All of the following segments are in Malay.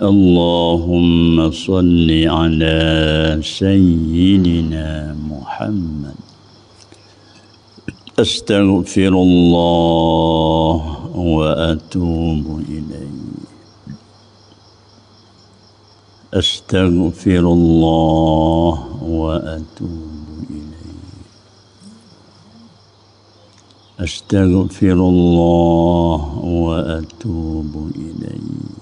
اللهم صل على سيدنا محمد استغفر الله واتوب اليه استغفر الله واتوب اليه استغفر الله واتوب اليه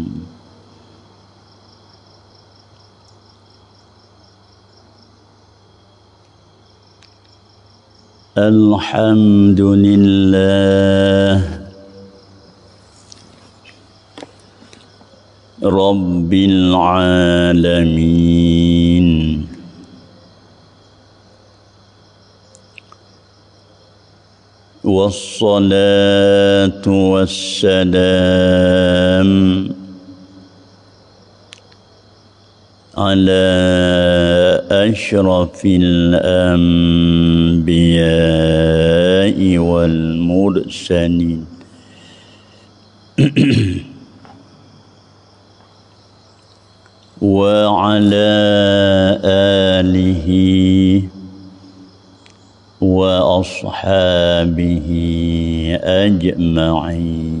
الحمد لله رب العالمين والصلاة والسلام على أشرف الأنبياء والمرسلين وعلى آله وأصحابه أجمعين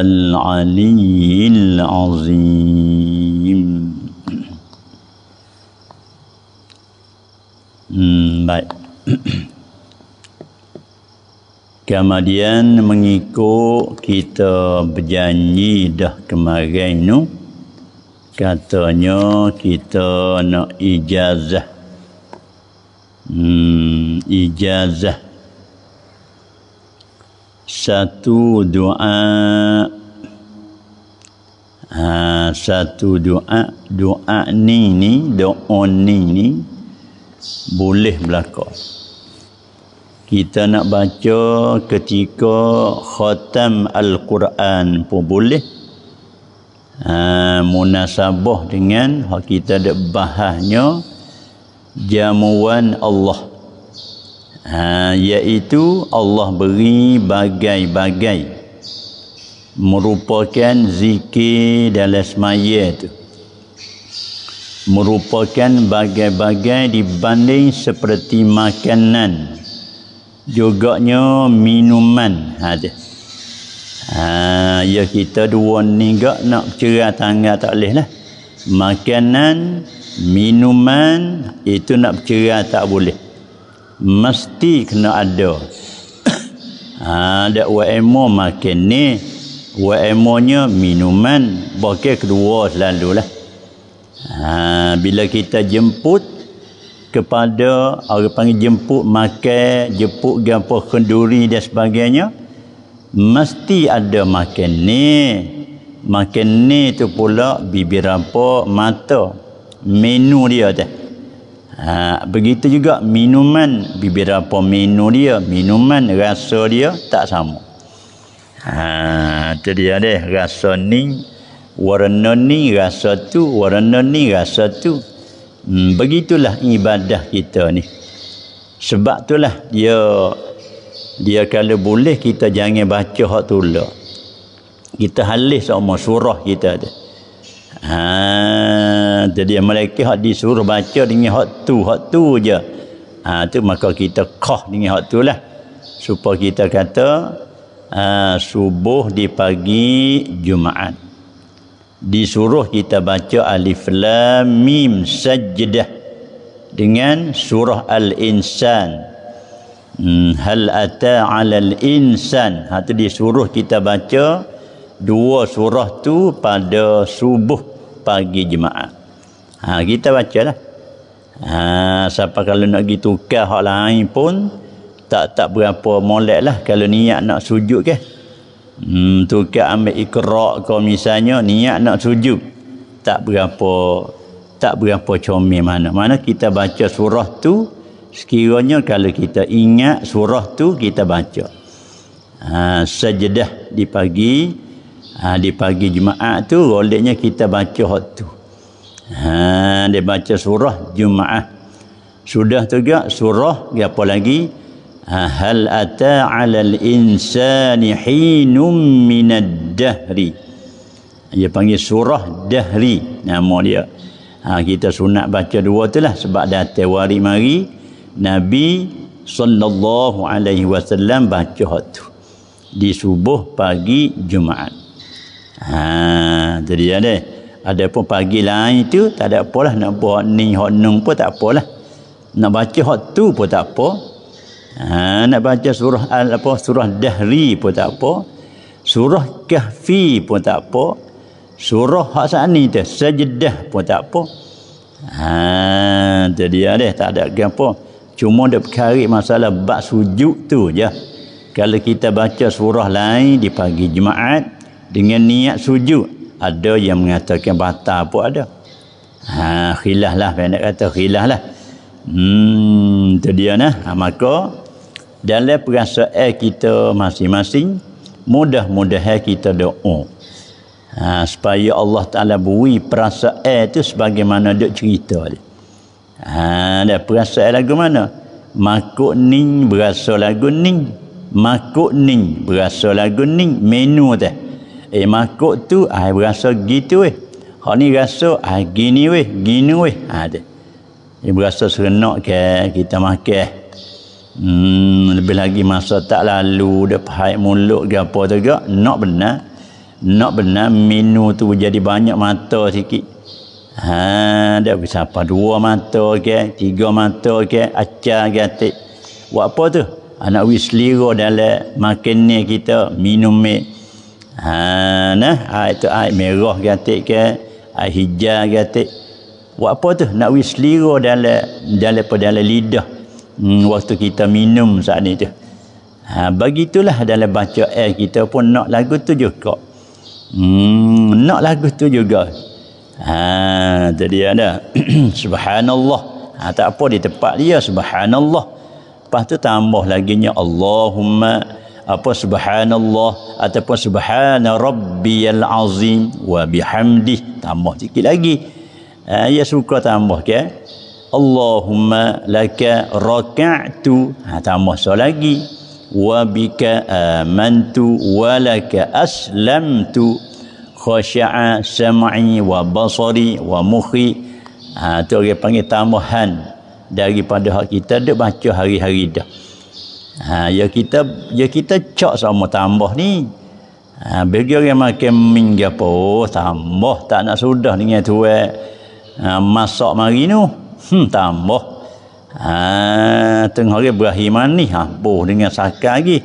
al-aliyyil azim hmm, baik kemudian mengikut kita berjanji dah kemarin ni katanya kita nak ijazah hmm, ijazah satu doa ha, satu doa doa ni ni doa ni ni boleh berlaku kita nak baca ketika khatam Al-Quran pun boleh ha, munasabah dengan kita ada bahasnya jamuan Allah ha, iaitu Allah beri bagai-bagai merupakan zikir dalam semaya itu merupakan bagai-bagai dibanding seperti makanan juganya minuman ada ha, ha, ya kita dua ni gak nak cerah tangga tak boleh lah makanan minuman itu nak cerah tak boleh mesti kena ada ha dak wa'emo makan ni wa'emonya minuman bagi kedua selalulah ha bila kita jemput kepada orang panggil jemput makan jemput gapo kenduri dan sebagainya mesti ada makan ni makan ni tu pula bibir apa mata menu dia teh Ha, begitu juga minuman bibir apa minum dia minuman rasa dia tak sama ha, itu dia rasa ni warna ni rasa tu warna ni rasa tu hmm, begitulah ibadah kita ni sebab tu lah dia dia kalau boleh kita jangan baca hak tu lah. kita halih sama surah kita tu Ha, jadi mereka hak disuruh baca dengan hak tu, hak tu je. Ha, tu maka kita kah dengan hak tu lah. Supaya kita kata ha, subuh di pagi Jumaat. Disuruh kita baca alif lam mim sajdah dengan surah al-insan. Hmm, hal ata alal insan. Ha, tu disuruh kita baca dua surah tu pada subuh pagi jemaah. Ha, kita baca lah. Ha, siapa kalau nak pergi tukar hak lain pun tak tak berapa molek lah kalau niat nak sujud ke. Hmm, tukar ambil ikhrak kau misalnya niat nak sujud tak berapa tak berapa comel mana. Mana kita baca surah tu sekiranya kalau kita ingat surah tu kita baca. Ha, sajadah di pagi ha, di pagi Jumaat tu rolehnya kita baca hak tu ha, dia baca surah Jumaat sudah tu juga surah dia apa lagi ha, hal ata alal insani hinum minad dahri dia panggil surah dahri nama dia ha, kita sunat baca dua tu lah sebab dah tewari mari Nabi sallallahu alaihi wasallam baca hak tu di subuh pagi Jumaat. Ha, tu dia Ada pun pagi lain tu tak ada apalah nak buat ni hot nung pun tak apalah. Nak baca hot tu pun tak apa. Ha, nak baca surah al apa surah dahri pun tak apa. Surah kahfi pun tak apa. Surah hak saat ni dah sajdah pun tak apa. Ha, tu dia tak ada apa. Cuma dia berkari masalah bak sujud tu je. Kalau kita baca surah lain di pagi jemaat dengan niat sujud ada yang mengatakan batal pun ada ha, khilah lah pendek kata khilah lah hmm, itu dia nah ha, maka dalam perasaan kita masing-masing mudah-mudahan kita doa ha, supaya Allah Ta'ala beri perasaan itu sebagaimana dia cerita dia. Ha, ada perasaan lagu mana? Makuk ning berasa lagu ning. Makuk ning berasa lagu ning. Menu teh. Eh makut tu ai berasa gitu weh. Hak ni rasa ai gini weh, gini weh. Ha tu. Dia berasa serenak ke kita makan. Eh. Hmm, lebih lagi masa tak lalu dah pahit mulut ke apa tu gak nak benar nak benar minum tu jadi banyak mata sikit ha dia bisa apa dua mata ke tiga mata ke acah ke atik buat apa tu anak wis selera dalam makan ni kita minum mek eh ha nah ai tu ai merah gatik ke ai hijau gatik buat apa tu nak wis selira dalam dalam pada dalam lidah hmm, waktu kita minum saat ni tu ha begitulah dalam baca air kita pun nak lagu tu juga hmm nak lagu tu juga ha jadi ada subhanallah ha, tak apa di tempat dia subhanallah lepas tu tambah laginya Allahumma apa subhanallah ataupun subhana rabbiyal azim wa bihamdih tambah sikit lagi ha, ya syukur tambah ke eh? Allahumma laka raka'tu ha, tambah so lagi wa bika amantu wa laka aslamtu khasha'a sam'i wa basari wa mukhi ha, tu orang panggil tambahan daripada hak kita dia baca hari-hari dah ha ya kita ya kita cak sama tambah ni ha bagi orang makan minggu apa oh, tambah tak nak sudah dengan tuat ha, masak mari tu hmm, tambah ha tengah hari berahi manis ha boh dengan sakar lagi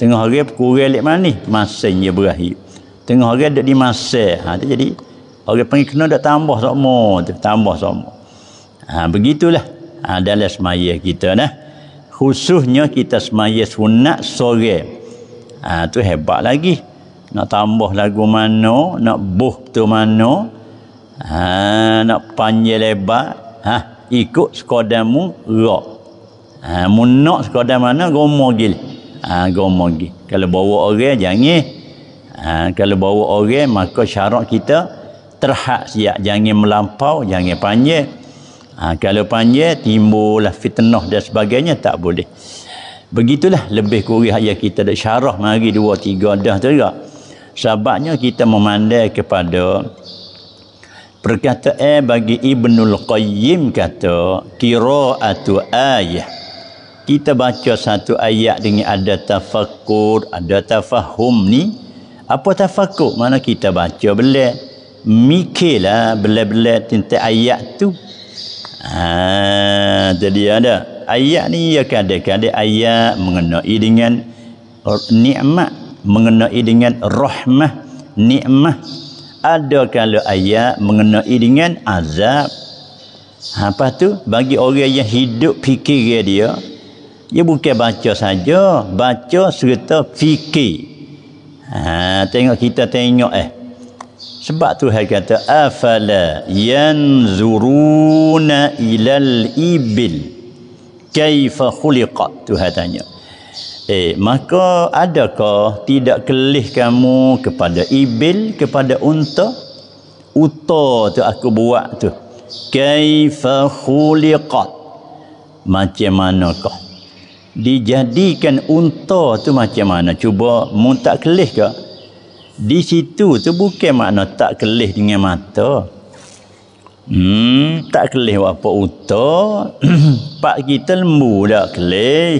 tengah hari kurang lek manis masin dia berahi tengah hari dak dimasak ha tu jadi orang panggil kena dah tambah semua, tambah semua. ha begitulah ha, dalam semaya kita nah khususnya kita semaya sunat sore ha, tu hebat lagi nak tambah lagu mana nak buh tu mana ha, nak panjang lebar ha, ikut sekodamu rok ha, mu nak sekodam mana gomo ha, gomo kalau bawa orang jangan ha, kalau bawa orang maka syarat kita terhak siap jangan melampau jangan panjang Ha, kalau panjang timbullah fitnah dan sebagainya tak boleh. Begitulah lebih kurang ayat kita dak syarah mari dua tiga dah tu juga. Sebabnya kita memandai kepada perkataan eh, bagi Ibnul Qayyim kata kira qiraatu ayah kita baca satu ayat dengan ada tafakur, ada tafahum ni. Apa tafakur Mana kita baca belak. Mikirlah belak-belak tentang ayat tu. Ha, ah, jadi ada ayat ni ya kadang-kadang ayat mengenai dengan nikmat mengenai dengan rahmah nikmat ada kalau ayat mengenai dengan azab ha, apa tu bagi orang yang hidup fikir dia dia bukan baca saja baca serta fikir ha, tengok kita tengok eh sebab tu hal kata afala yanzuruna ilal ibil kaifa khuliqat tu hatanya. Eh maka adakah tidak kelih kamu kepada ibil kepada unta? Unta tu aku buat tu. Kaifa khuliqat? Macam mana manakah? Dijadikan unta tu macam mana? Cuba mu tak kelih ke? di situ tu bukan makna tak kelih dengan mata hmm, tak kelih apa utah pak kita lembu dah kelih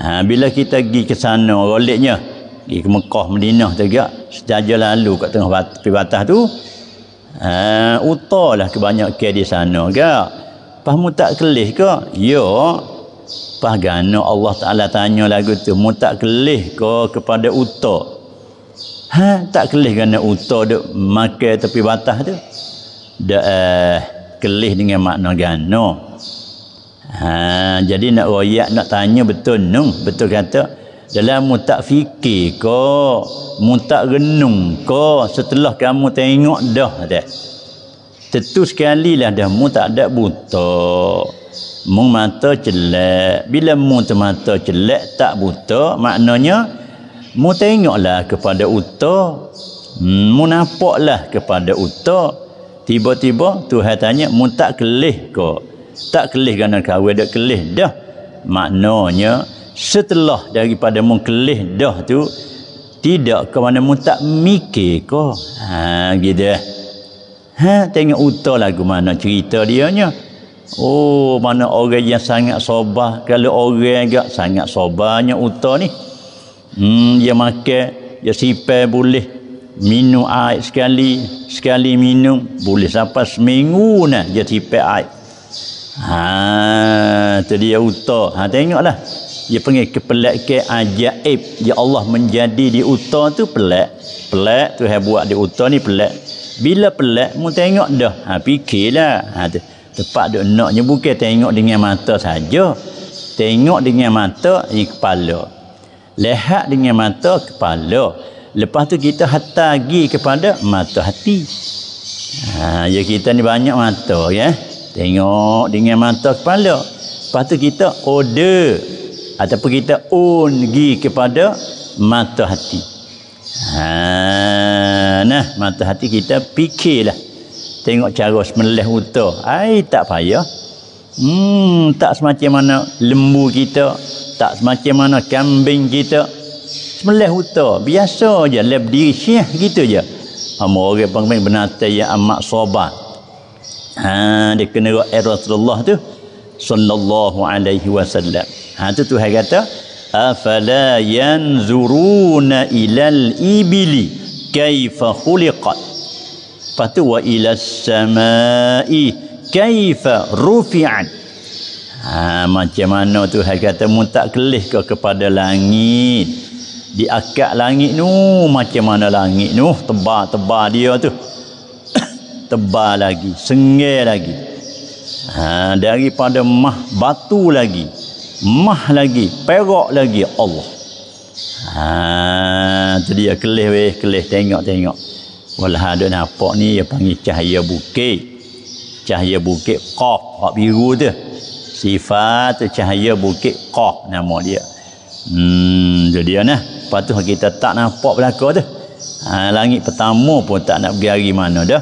ha, bila kita pergi ke sana roliknya pergi ke Mekah Madinah juga sejajar lalu kat tengah batas tu ha, utah lah kebanyakan di sana juga pahamu tak kelih ke ya pahamu Allah Ta'ala tanya lagu tu mu tak kelih ke kepada utah Ha, tak kelih kerana utah dia makan tepi batas tu. Dia eh, kelih dengan makna gano. Ha, jadi nak royak nak tanya betul nung betul kata dalam mutak fikir ko mutak renung ko setelah kamu tengok dah dah tentu sekali lah dah mu tak ada buta mu mata jelek bila mu mata jelek tak buta maknanya mu tengoklah kepada uta hmm, mu nampaklah kepada uta tiba-tiba Tuhan tanya mu tak kelih ke tak kelih kerana kawin dak kelih dah maknanya setelah daripada mu kelih dah tu tidak ke mana mu tak mikir ke ha gitu eh. ha tengok uta lagu mana cerita dia nya oh mana orang yang sangat sobah kalau orang agak sangat sobahnya uta ni Hmm, dia makan, dia sipai boleh minum air sekali, sekali minum boleh sampai seminggu nah dia sipai air. Ha, tu dia uta. Ha tengoklah. Dia panggil kepelak ke ajaib. Ya Allah menjadi di uta tu pelak. Pelak tu hai buat di uta ni pelak. Bila pelak mu tengok dah. Ha fikirlah. Ha tu. Tepat duk naknya bukan tengok dengan mata saja. Tengok dengan mata ni kepala lihat dengan mata kepala lepas tu kita hatta pergi kepada mata hati ha, ya kita ni banyak mata ya tengok dengan mata kepala lepas tu kita order ataupun kita on pergi kepada mata hati ha, nah mata hati kita fikirlah tengok cara semelih utuh ai tak payah Hmm, tak semacam mana lembu kita, tak semacam mana kambing kita. Semelih huta, biasa je, lep diri syih gitu je. Amor orang panggil benatai yang amat sobat. Ha, dia kena roh eh air Rasulullah tu. Sallallahu alaihi wasallam. Ha, tu Tuhan kata, Afala yanzuruna ilal ibili kaifa khuliqat. Lepas tu, wa ilas kaifa Rufian, ha, macam mana tu hai kata mu tak kelih ke kepada langit di akak langit nu macam mana langit nu tebal-tebal dia tu tebal lagi sengir lagi ha, daripada mah batu lagi mah lagi perak lagi Allah ha, tu dia kelih weh kelih tengok-tengok walah ada nampak ni dia panggil cahaya bukit cahaya bukit Qaf hak biru tu sifat cahaya bukit Qaf nama dia hmm jadi ana lepas kita tak nampak belaka tu ha, langit pertama pun tak nak pergi hari mana dah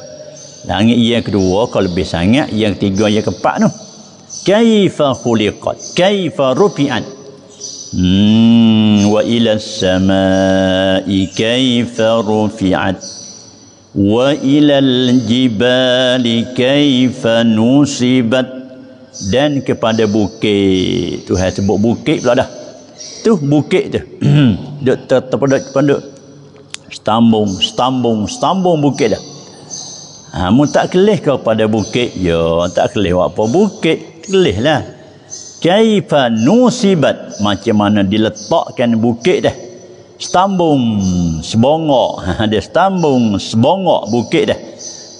langit yang kedua kalau lebih sangat yang ketiga yang keempat tu kaifa khuliqat kaifa rufi'at hmm wa ila as kaifa rufi'at وإلى الجبال كيف نصبت dan kepada bukit Tuhan sebut bukit pula dah tu bukit tu duk terpedut kepada stambung stambung stambung bukit dah ha, mu tak kelih kau pada bukit ya tak kelih apa bukit kelih lah kaifa nusibat macam mana diletakkan bukit dah Stambung sebongok. ada stambung sebongok bukit dah.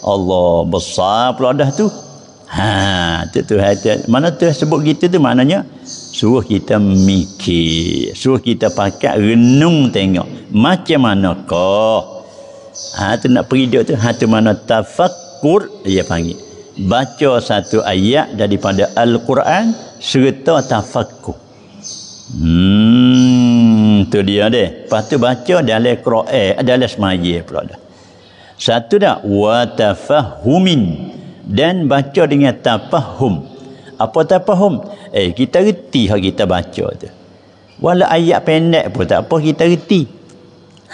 Allah besar pula dah tu. Ha, tu ha, tu mana tu sebut kita tu maknanya suruh kita mikir, suruh kita pakai renung tengok macam mana kau. Ha tu nak pergi dia tu ha tu mana tafakkur dia panggil. Baca satu ayat daripada al-Quran serta tafakkur. Hmm tu dia dia. Lepas tu baca dalam Quran, dalam semaya pula dah. Satu dah wa tafahumin dan baca dengan tafahum. Apa tafahum? Eh kita reti hak kita baca tu. Walau ayat pendek pun tak apa kita reti.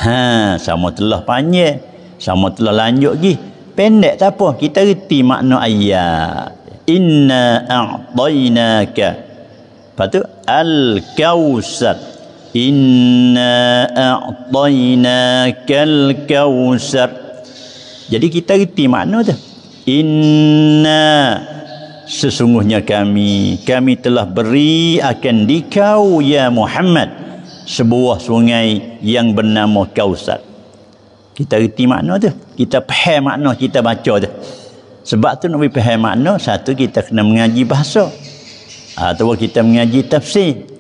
Ha, sama telah panjang, sama telah lanjut lagi. Pendek tak apa, kita reti makna ayat. Inna a'tainaka. Lepas tu al-kausat inna a'tainakal kawsar jadi kita reti makna tu inna sesungguhnya kami kami telah beri akan dikau ya Muhammad sebuah sungai yang bernama Kausar. Kita reti makna tu. Kita faham makna kita baca tu. Sebab tu nak faham makna satu kita kena mengaji bahasa. Atau ha, kita mengaji tafsir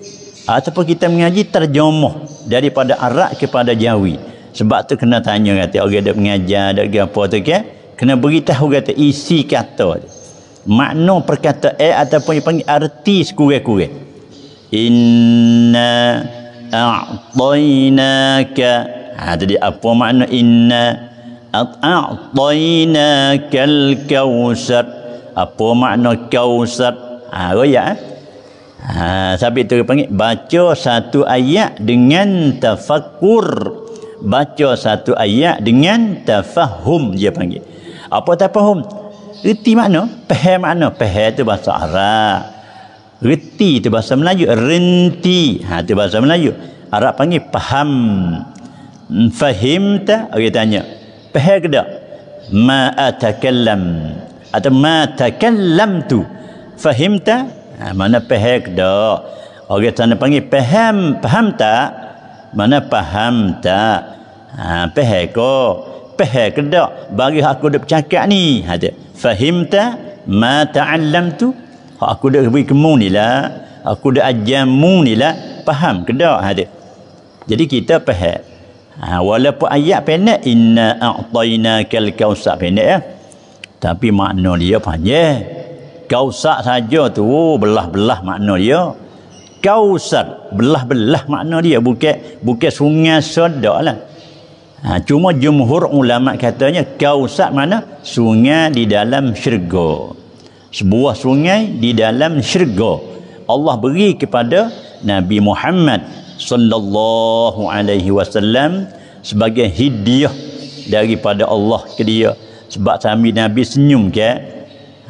ataupun kita mengaji terjemuh daripada Arab kepada Jawi. Sebab tu kena tanya kata orang oh, okay, dak mengajar dak apa tu kan? Kena beritahu kata isi kata. Makna perkataan eh, ataupun yang panggil arti sekurang-kurang. Inna a'tainaka. Ha jadi apa makna inna a'tainakal kausar? Apa makna kausar? Ha royak eh? Ha, sabi tu panggil baca satu ayat dengan tafakur. Baca satu ayat dengan tafahum dia panggil. Apa tafahum? Reti makna? Faham makna? Faham tu bahasa Arab. Reti tu bahasa Melayu. Renti. Ha, tu bahasa Melayu. Arab panggil paham. Hmm, fahim ta? Okey tanya. Faham ke tak? Ma atakallam. Atau ma takallam tu. Fahim ta? Eh, mana pehek do, orang okay, tanda panggil paham paham tak mana paham tak ha, pehek ko pehek do, bagi aku dok cakap ni hati faham tak ma ta'allam tu aku dok beri kemu ni lah aku dok ajam mu ni lah paham ke dok hati jadi kita pehek ha, walaupun ayat pendek inna a'tainakal kausar pendek ya tapi makna dia panjang kau sak saja tu oh, belah-belah makna dia Kau sak belah-belah makna dia bukan bukan sungai sedak lah ha, cuma jumhur ulama katanya kau sak mana sungai di dalam syurga sebuah sungai di dalam syurga Allah beri kepada Nabi Muhammad sallallahu alaihi wasallam sebagai hidiah daripada Allah ke dia sebab sambil Nabi senyum ke kan?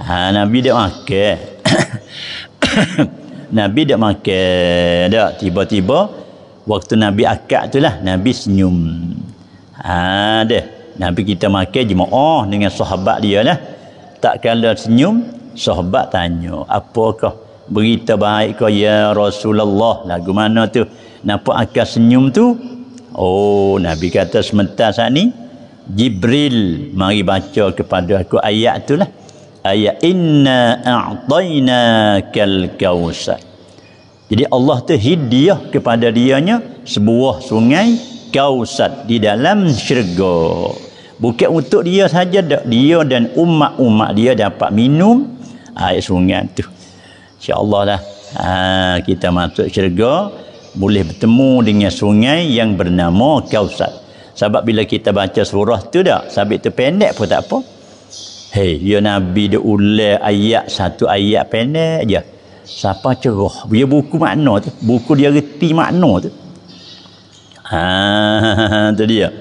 Ha, Nabi dia makan. Nabi dia makan. Dia tiba-tiba. Waktu Nabi akak tu lah. Nabi senyum. Ha, dia. Nabi kita makan jemaah oh, dengan sahabat dia lah. Tak kala senyum. Sahabat tanya. Apakah berita baik kau ya Rasulullah. Lagu mana tu. Napa akak senyum tu. Oh Nabi kata sementara saat ni. Jibril mari baca kepada aku ayat tu lah ayat inna a'tayna kal kawsa jadi Allah tu hidiah kepada dianya sebuah sungai kausat di dalam syurga bukan untuk dia saja dia dan umat-umat dia dapat minum air sungai tu insyaallah lah ha, kita masuk syurga boleh bertemu dengan sungai yang bernama kausat sebab bila kita baca surah tu dak sabit tu pendek pun tak apa Hei, dia Nabi dia ulang ayat satu ayat pendek je. Siapa cerah? Dia buku makna tu. Buku dia reti makna tu. Ha, tu dia.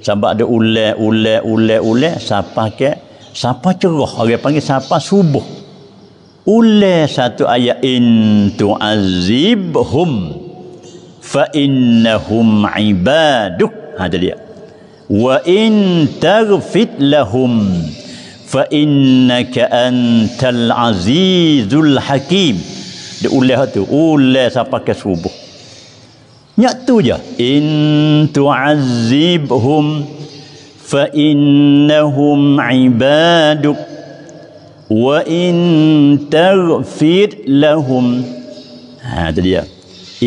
Sebab dia ulang, ulang, ulang, ulang. Siapa ke? Siapa cerah? Orang panggil siapa subuh. Ulang satu ayat. In tu tu'azibhum fa innahum ibaduk. Ha, tu dia. Wa in taghfit lahum. فَإِنَّكَ أَنْتَ الْعَزِيزُ الْحَكِيمُ dia ulas tu ulas sampai ke subuh nyak tu je in tu'azzibhum fa innahum ibaduk wa in taghfir lahum ha tu dia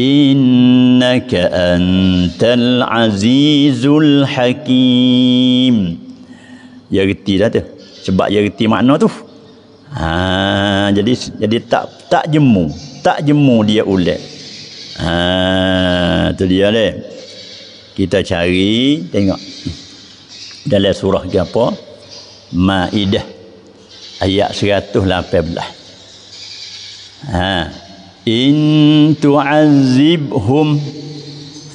innaka antal azizul hakim ya reti dah tu sebab dia reti makna tu ha, jadi jadi tak tak jemu tak jemu dia ulat ha, tu dia le kita cari tengok dalam surah ke apa Ma'idah ayat 118 ha in tu'azzibhum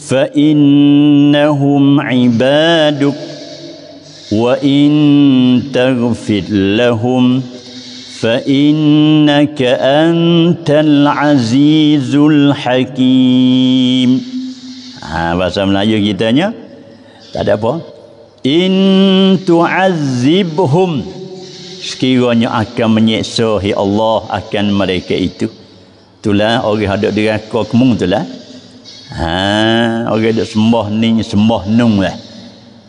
fa innahum ibaduk وإن تغفر لهم فإنك أنت العزيز الحكيم ha, bahasa Melayu kitanya tak ada apa in tu'azibhum sekiranya akan menyiksa Allah akan mereka itu itulah orang hadap diraka kemung itulah ha, orang hadap sembah ni sembah nung lah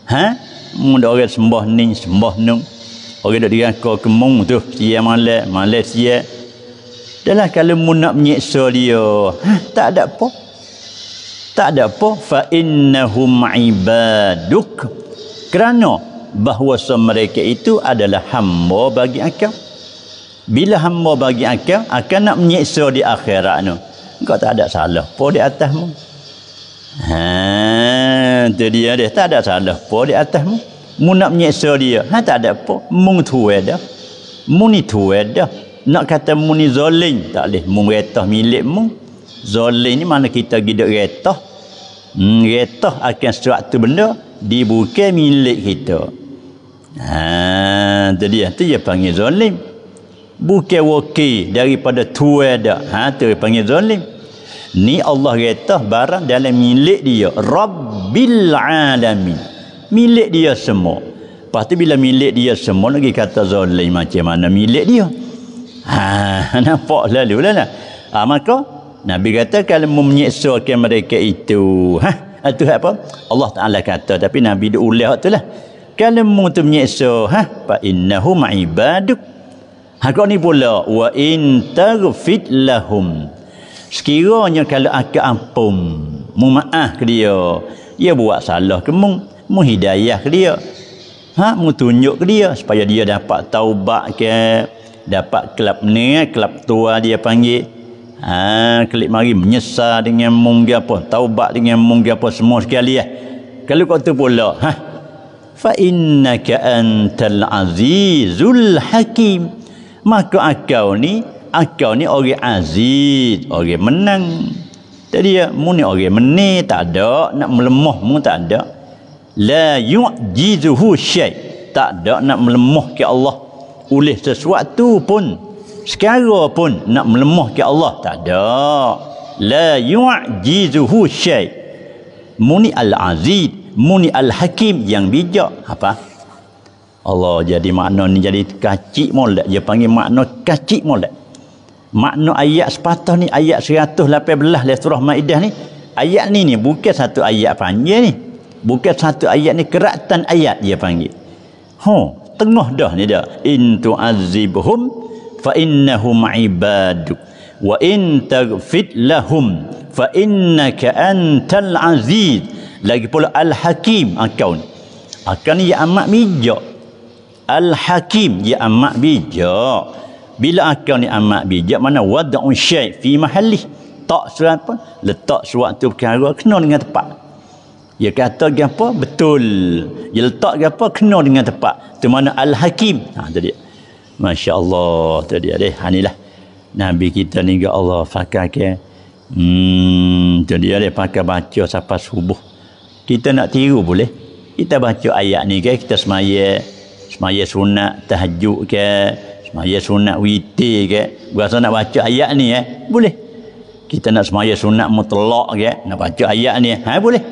ha? Mungkin orang sembah ni, sembah ni. Orang dah dia kau kemung tu. Dia malak, malak dia. Dah lah kalau mu nak menyiksa dia. tak ada apa. Tak ada apa. Fa innahum ibaduk. Kerana bahawa mereka itu adalah hamba bagi akal. Bila hamba bagi akal, akan nak menyiksa di akhirat ni. Kau tak ada salah. Pau di atas Ha, tu dia dia tak ada salah apa di atas mu. Mu nak menyiksa dia, ha, tak ada apa. Mu tu ada. Mu ni tu ada. Nak kata mu ni zoling, tak boleh. Mu retah milik mu. Zoling ni mana kita gidak retah. Hmm, retah akan suatu benda dibuka milik kita. Ha, tu dia. Tu dia panggil zoling. Bukan wakil daripada tu ada. Ha, tu dia panggil zoling. Ni Allah kata barang dalam milik dia. Rabbil alamin. Milik dia semua. Lepas tu bila milik dia semua lagi kata zalim macam mana milik dia. Ha, nampak lalu lah. lah. Ha, maka Nabi kata kalau menyeksakan mereka itu. Ha, itu apa? Allah Ta'ala kata. Tapi Nabi dia ulih tu lah. Kalau tu menyeksa. Ha, fa innahu ma'ibaduk. Ha, ni pula. Wa in lahum sekiranya kalau aku ampun mu maaf ke dia dia ya buat salah ke mu mu hidayah ke dia ha mu tunjuk ke dia supaya dia dapat taubat ke dapat kelab ni kelab tua dia panggil ha kelik mari menyesal dengan mu apa taubat dengan mu apa semua sekali eh kalau kau tu pula ha fa innaka antal azizul hakim maka akau ni akau ni orang aziz, orang menang. Jadi ya, mu ni orang meni tak ada, nak melemah mu tak ada. La yu'jizuhu syai. Tak ada nak melemah ke Allah oleh sesuatu pun. Sekarang pun nak melemah ke Allah tak ada. La yu'jizuhu syai. Mu ni al-aziz, mu ni al-hakim yang bijak. Apa? Allah jadi makna ni jadi kacik molek. Dia panggil makna kacik molek makna ayat sepatah ni ayat 118 dari lah surah Maidah ni ayat ni ni bukan satu ayat panggil ni bukan satu ayat ni keratan ayat dia panggil ha huh, tengah dah ni dah in tu'azibhum fa innahum ibaduk wa in taghfit lahum fa innaka antal aziz lagi pula al hakim engkau ni akan ia ya amat bijak al hakim ia ya amat bijak bila akal ni amat bijak mana wada'u syai fi mahalli tak surat apa letak sewaktu perkara kena dengan tepat dia ya kata dia apa betul dia ya letak dia apa kena dengan tepat tu mana al-hakim ha tadi Masya Allah tadi ada ha ni lah. Nabi kita ni ke ya Allah fakar ke hmm tadi ada pakai baca sampai subuh kita nak tiru boleh kita baca ayat ni ke kita semaya semaya sunat tahajud ke semaya sunat witi ke berasa nak baca ayat ni eh boleh kita nak semaya sunat mutlak ke nak baca ayat ni ha boleh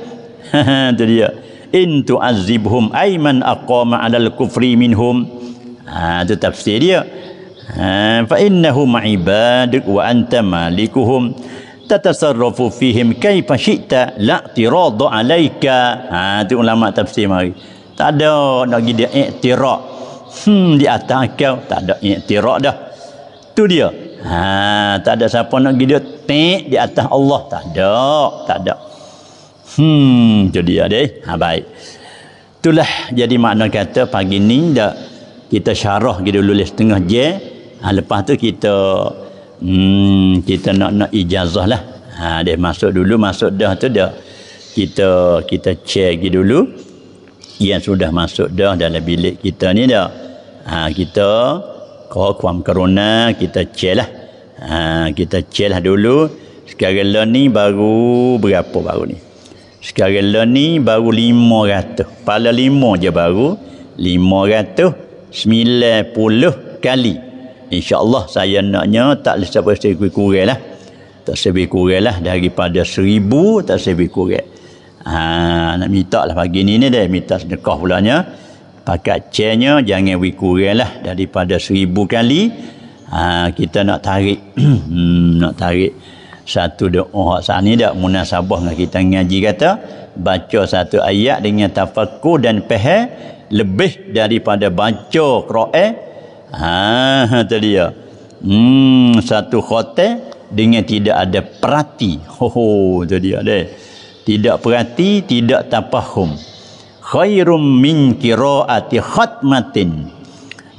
tu dia in azibhum ayman aqama alal kufri minhum ha tu tafsir dia ha fa innahum ibaduk wa anta malikuhum tatasarrafu fihim kaifa syi'ta la tirad 'alaika ha tu ulama tafsir mari tak ada nak gi dia iktiraf hmm di atas kau tak ada iktiraf dah tu dia ha tak ada siapa nak gidu tik di atas Allah tak ada tak ada hmm jadi ade. deh ha baik itulah jadi makna kata pagi ni dah kita syarah gitu lulus tengah je ha, lepas tu kita hmm kita nak nak ijazah lah ha deh masuk dulu masuk dah tu dah kita kita check gitu dulu yang sudah masuk dah dalam bilik kita ni dah ha, kita kau kuam corona kita chill lah ha, kita chill lah dulu sekarang lo lah ni baru berapa baru ni sekarang lo lah ni baru lima ratus pala lima je baru lima ratus sembilan puluh kali insyaAllah saya naknya tak boleh sebab saya kurang lah tak sebab kurang lah daripada seribu tak sebab kurang ha, nak minta lah pagi ni ni dah minta sedekah pulanya pakat c jangan lebih kurang lah daripada seribu kali ha, kita nak tarik hmm, nak tarik satu doa oh, saat ni tak munasabah dengan kita ngaji kata baca satu ayat dengan tafakur dan pehe lebih daripada baca Quran ha, ha tu dia hmm satu khotel dengan tidak ada perhati. ho ho tu dia deh tidak perhati, tidak tafahum khairum min qiraati khatmatin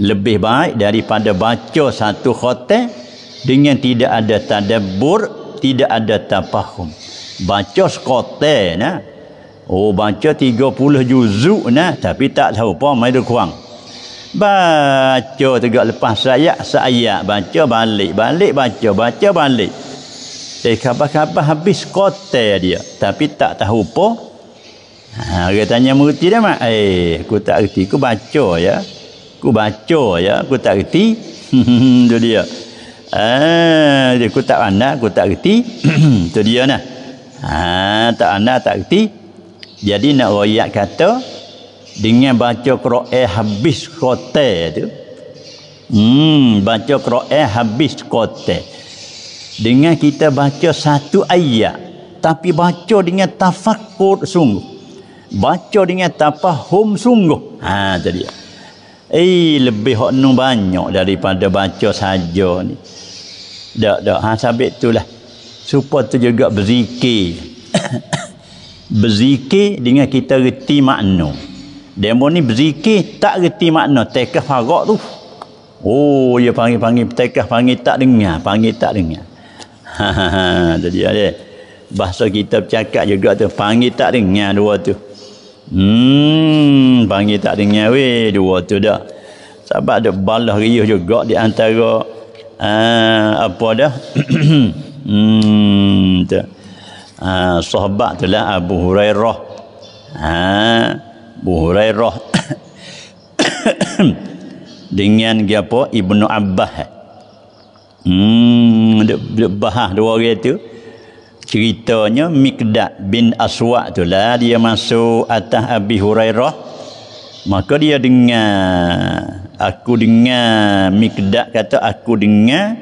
lebih baik daripada baca satu khatam dengan tidak ada tadabbur tidak ada tafahum baca sekote nah oh baca 30 juzuk nah tapi tak tahu apa mai kurang baca juga lepas sayak sayak baca balik balik baca baca balik eh khabar-khabar habis kote dia tapi tak tahu apa Ha, orang tanya mengerti dia mak. Eh, aku tak erti. Aku baca ya. Aku baca ya. Aku tak erti. Itu dia. Ah, ha, dia aku tak anda, aku tak erti. Itu dia nah. Ha, tak anda, tak erti. Jadi nak royak kata dengan baca Quran habis kota tu. Hmm, baca Quran habis kota. Dengan kita baca satu ayat tapi baca dengan tafakur sungguh baca dengan tanpa hum sungguh ha tadi eh lebih hak nu banyak daripada baca saja ni dak dak ha sabit itulah supaya tu juga berzikir berzikir dengan kita reti makna demo ni berzikir tak reti makna tekah farak tu oh ya panggil-panggil tekah panggil tak dengar panggil tak dengar ha ha ha jadi ada bahasa kita bercakap juga tu panggil tak dengar dua tu Hmm, panggil tak dengar weh dua tu dah. Sebab ada balah riuh juga di antara uh, apa dah? hmm, tu. Uh, sahabat tu lah Abu Hurairah. Ha, Abu Hurairah. dengan dia siapa? Ibnu Abbas. Hmm, dia, dia bahas dua orang tu ceritanya Mikdad bin Aswad tu lah dia masuk atas Abi Hurairah maka dia dengar aku dengar Mikdad kata aku dengar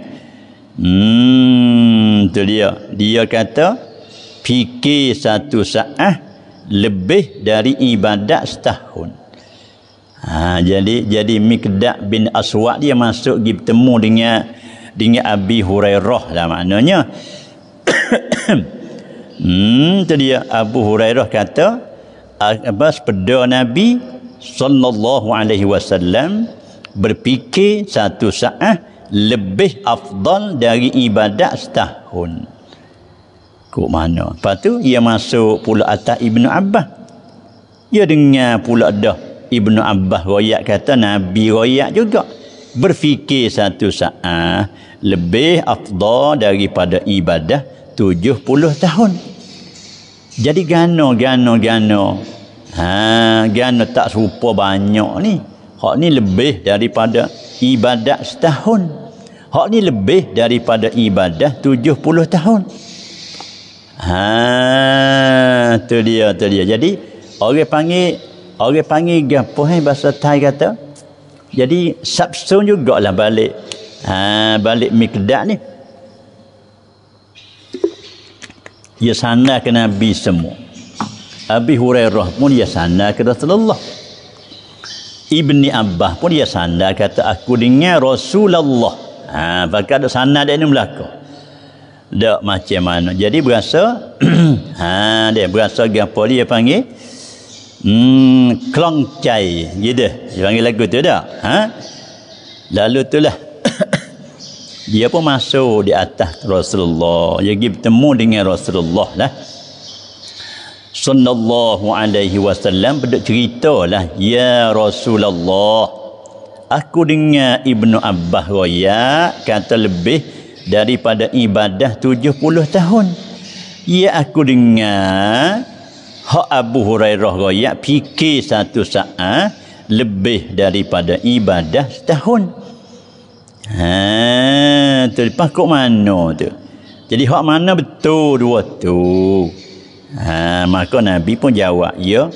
hmm tu dia dia kata fikir satu saat lebih dari ibadat setahun ha, jadi jadi Mikdad bin Aswad dia masuk pergi bertemu dengan dengan Abi Hurairah lah maknanya hmm tu dia Abu Hurairah kata apa sepeda Nabi sallallahu alaihi wasallam berfikir satu saat lebih afdal dari ibadat setahun. Kok mana? Lepas tu ia masuk pula atas Ibnu Abbas. Ia dengar pula dah Ibnu Abbas royak kata Nabi royak juga berfikir satu saat lebih afdal daripada ibadah tujuh puluh tahun. Jadi gano, gano, gano. Ha, gano tak serupa banyak ni. Hak ni lebih daripada ibadat setahun. Hak ni lebih daripada ibadah tujuh puluh tahun. Ha, tu dia, tu dia. Jadi, orang panggil, orang panggil gapo eh, bahasa Thai kata. Jadi, substone jugalah balik. Ha, balik mikdad ni. Ya sana ke Nabi semua Abi Hurairah pun Ya sana ke Rasulullah Ibni Abbas pun Ya sana kata aku dengar Rasulullah ha, bakal ada sana dia ni melaka tak macam mana jadi berasa ha, dia berasa apa dia panggil hmm, klongcai gitu dia panggil lagu tu tak ha? lalu tu lah dia pun masuk di atas Rasulullah dia pergi bertemu dengan Rasulullah lah sallallahu alaihi wasallam berduk cerita lah ya Rasulullah aku dengar Ibnu Abbas Raya kata lebih daripada ibadah 70 tahun ya aku dengar hak Abu Hurairah Raya fikir satu saat lebih daripada ibadah setahun Ha, tu pangkuk mana tu? Jadi hak mana betul dua tu? Ha, maka Nabi pun jawab, ya.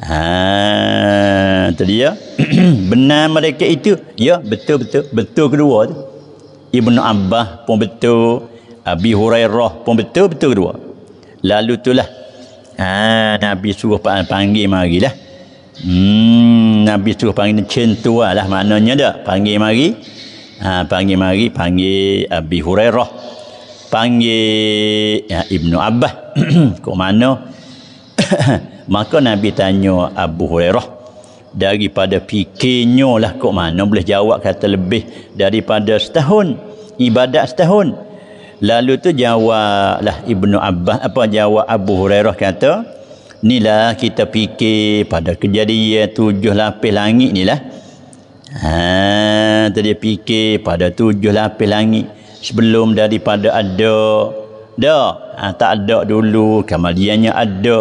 Ha, tu dia. Benar mereka itu, ya, betul-betul. Betul kedua tu. Ibnu Abbas pun betul. Abi Hurairah pun betul-betul kedua. Lalu itulah. Ha, Nabi suruh panggil mari lah. Hmm, Nabi suruh panggil macam lah. Maknanya tak? Panggil mari ha, panggil mari panggil Abi Hurairah panggil ya, Ibnu Abbas kok mana maka Nabi tanya Abu Hurairah daripada fikirnya lah kok mana boleh jawab kata lebih daripada setahun ibadat setahun lalu tu jawab lah Ibnu Abbas apa jawab Abu Hurairah kata inilah kita fikir pada kejadian tujuh lapis langit inilah lah Ha, tu dia fikir pada tujuh lapis langit sebelum daripada ada. Dah, ha, tak ada dulu kemudiannya ada.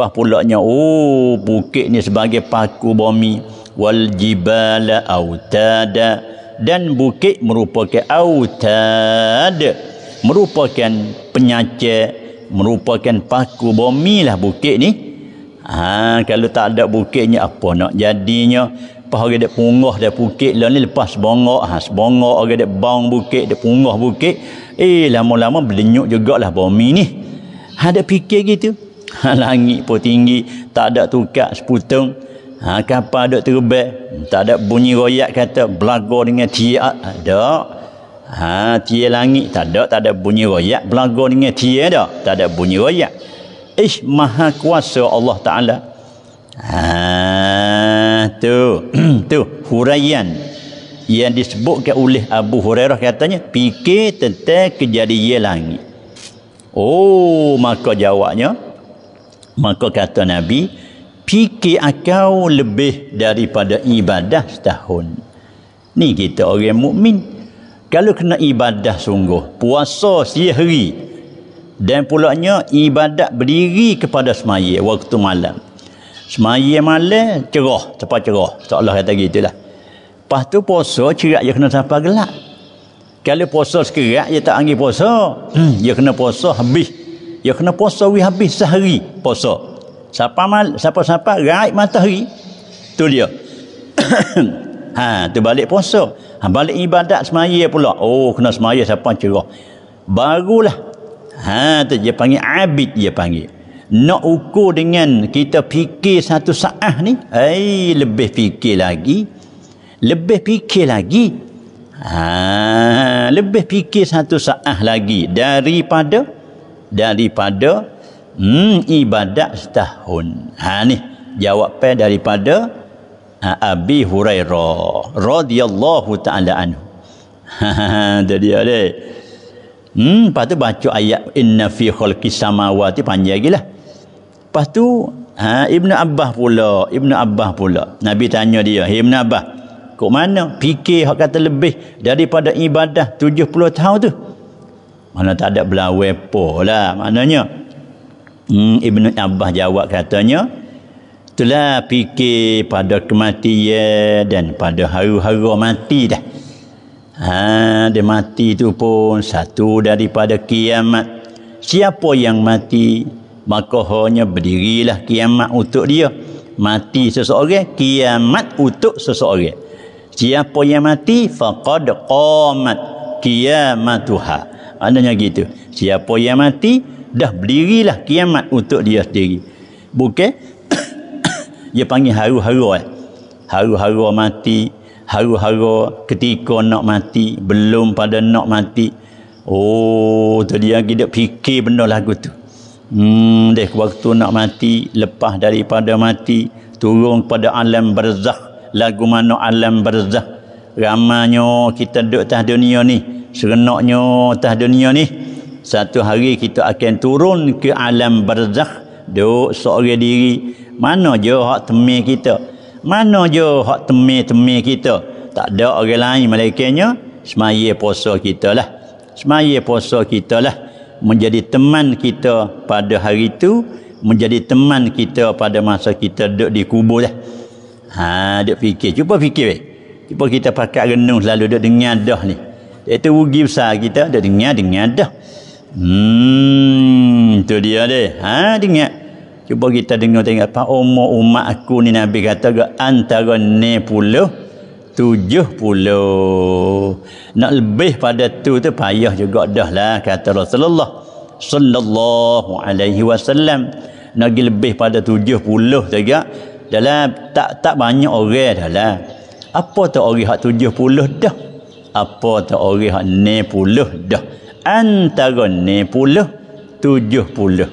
Pas pulaknya oh bukit ni sebagai paku bumi wal jibala autada dan bukit merupakan autad merupakan penyaca merupakan paku bumi lah bukit ni ha, kalau tak ada bukitnya apa nak jadinya Lepas orang dia punggah dia bukit lah ni lepas bongok ha sebongok orang dia bang bukit dia punggah bukit eh lama-lama berdenyuk jugaklah bumi ni. Ha dia fikir gitu. Ha langit pun tinggi, tak ada tukar seputung. Ha kapal ada terbang, tak ada bunyi royak kata belaga dengan tiak ada. Ha, ha tiak langit tak ada, tak ada bunyi royak belaga dengan tiak ada, tak ada bunyi royak. Ish maha kuasa Allah Taala. Ha tu tu huraian yang disebutkan oleh Abu Hurairah katanya fikir tentang kejadian langit oh maka jawabnya maka kata Nabi fikir akau lebih daripada ibadah setahun ni kita orang mukmin kalau kena ibadah sungguh puasa setiap hari dan pulaknya ibadat berdiri kepada semaya waktu malam Semayi malam cerah cepat cerah seolah kata gitulah lepas tu puasa cerak je kena sampai gelap kalau puasa sekerak je tak anggil puasa hmm, dia kena puasa habis dia kena puasa wih habis sehari puasa siapa mal siapa siapa raib matahari tu dia ha tu balik puasa ha, balik ibadat semayi pula oh kena semayi siapa cerah barulah ha tu dia panggil abid dia panggil nak ukur dengan kita fikir satu saat ni ai lebih fikir lagi lebih fikir lagi ha lebih fikir satu saat lagi daripada daripada hmm, ibadat setahun ha ni jawapan daripada ha, Abi Hurairah radhiyallahu taala anhu jadi ha, ada hmm lepas tu baca ayat inna fi khalqis samawati panjang lagi lah Lepas tu ha, Ibn Abbas pula Ibn Abbas pula Nabi tanya dia hey, Ibn Abbas ke mana fikir hak kata lebih daripada ibadah 70 tahun tu mana tak ada belawe lah maknanya hmm, Ibn Abbas jawab katanya telah fikir pada kematian dan pada hari-hari haru mati dah ha, dia mati tu pun satu daripada kiamat siapa yang mati maka hanya berdirilah kiamat untuk dia mati seseorang kiamat untuk seseorang siapa yang mati faqad qamat kiamatuha adanya gitu siapa yang mati dah berdirilah kiamat untuk dia sendiri bukan dia panggil haru-haru eh. haru-haru mati haru-haru ketika nak mati belum pada nak mati oh tu dia tidak fikir benda lagu tu Hmm, dek waktu nak mati, lepas daripada mati, turun pada alam barzakh. Lagu mana alam barzakh? Ramanya kita duduk atas dunia ni, serenaknya tah dunia ni. Satu hari kita akan turun ke alam barzakh, duduk seorang diri. Mana je hak temi kita? Mana je hak temi-temi kita? Tak ada orang lain malaikatnya, semaya puasa kita lah. Semaya puasa kita lah menjadi teman kita pada hari itu menjadi teman kita pada masa kita duduk di kubur dah ha duduk fikir cuba fikir eh. cuba kita pakai renung selalu duduk dengar dah ni itu rugi besar kita duduk dengar dengar dah hmm tu dia deh ha dengar cuba kita dengar tengok apa umur umat aku ni nabi kata ke antara tujuh puluh nak lebih pada tu tu payah juga dah lah kata Rasulullah sallallahu alaihi wasallam nak lebih pada tujuh puluh juga dalam tak tak banyak orang dah lah apa tu orang hak tujuh puluh dah apa tu orang hak ni puluh dah antara ni puluh tujuh puluh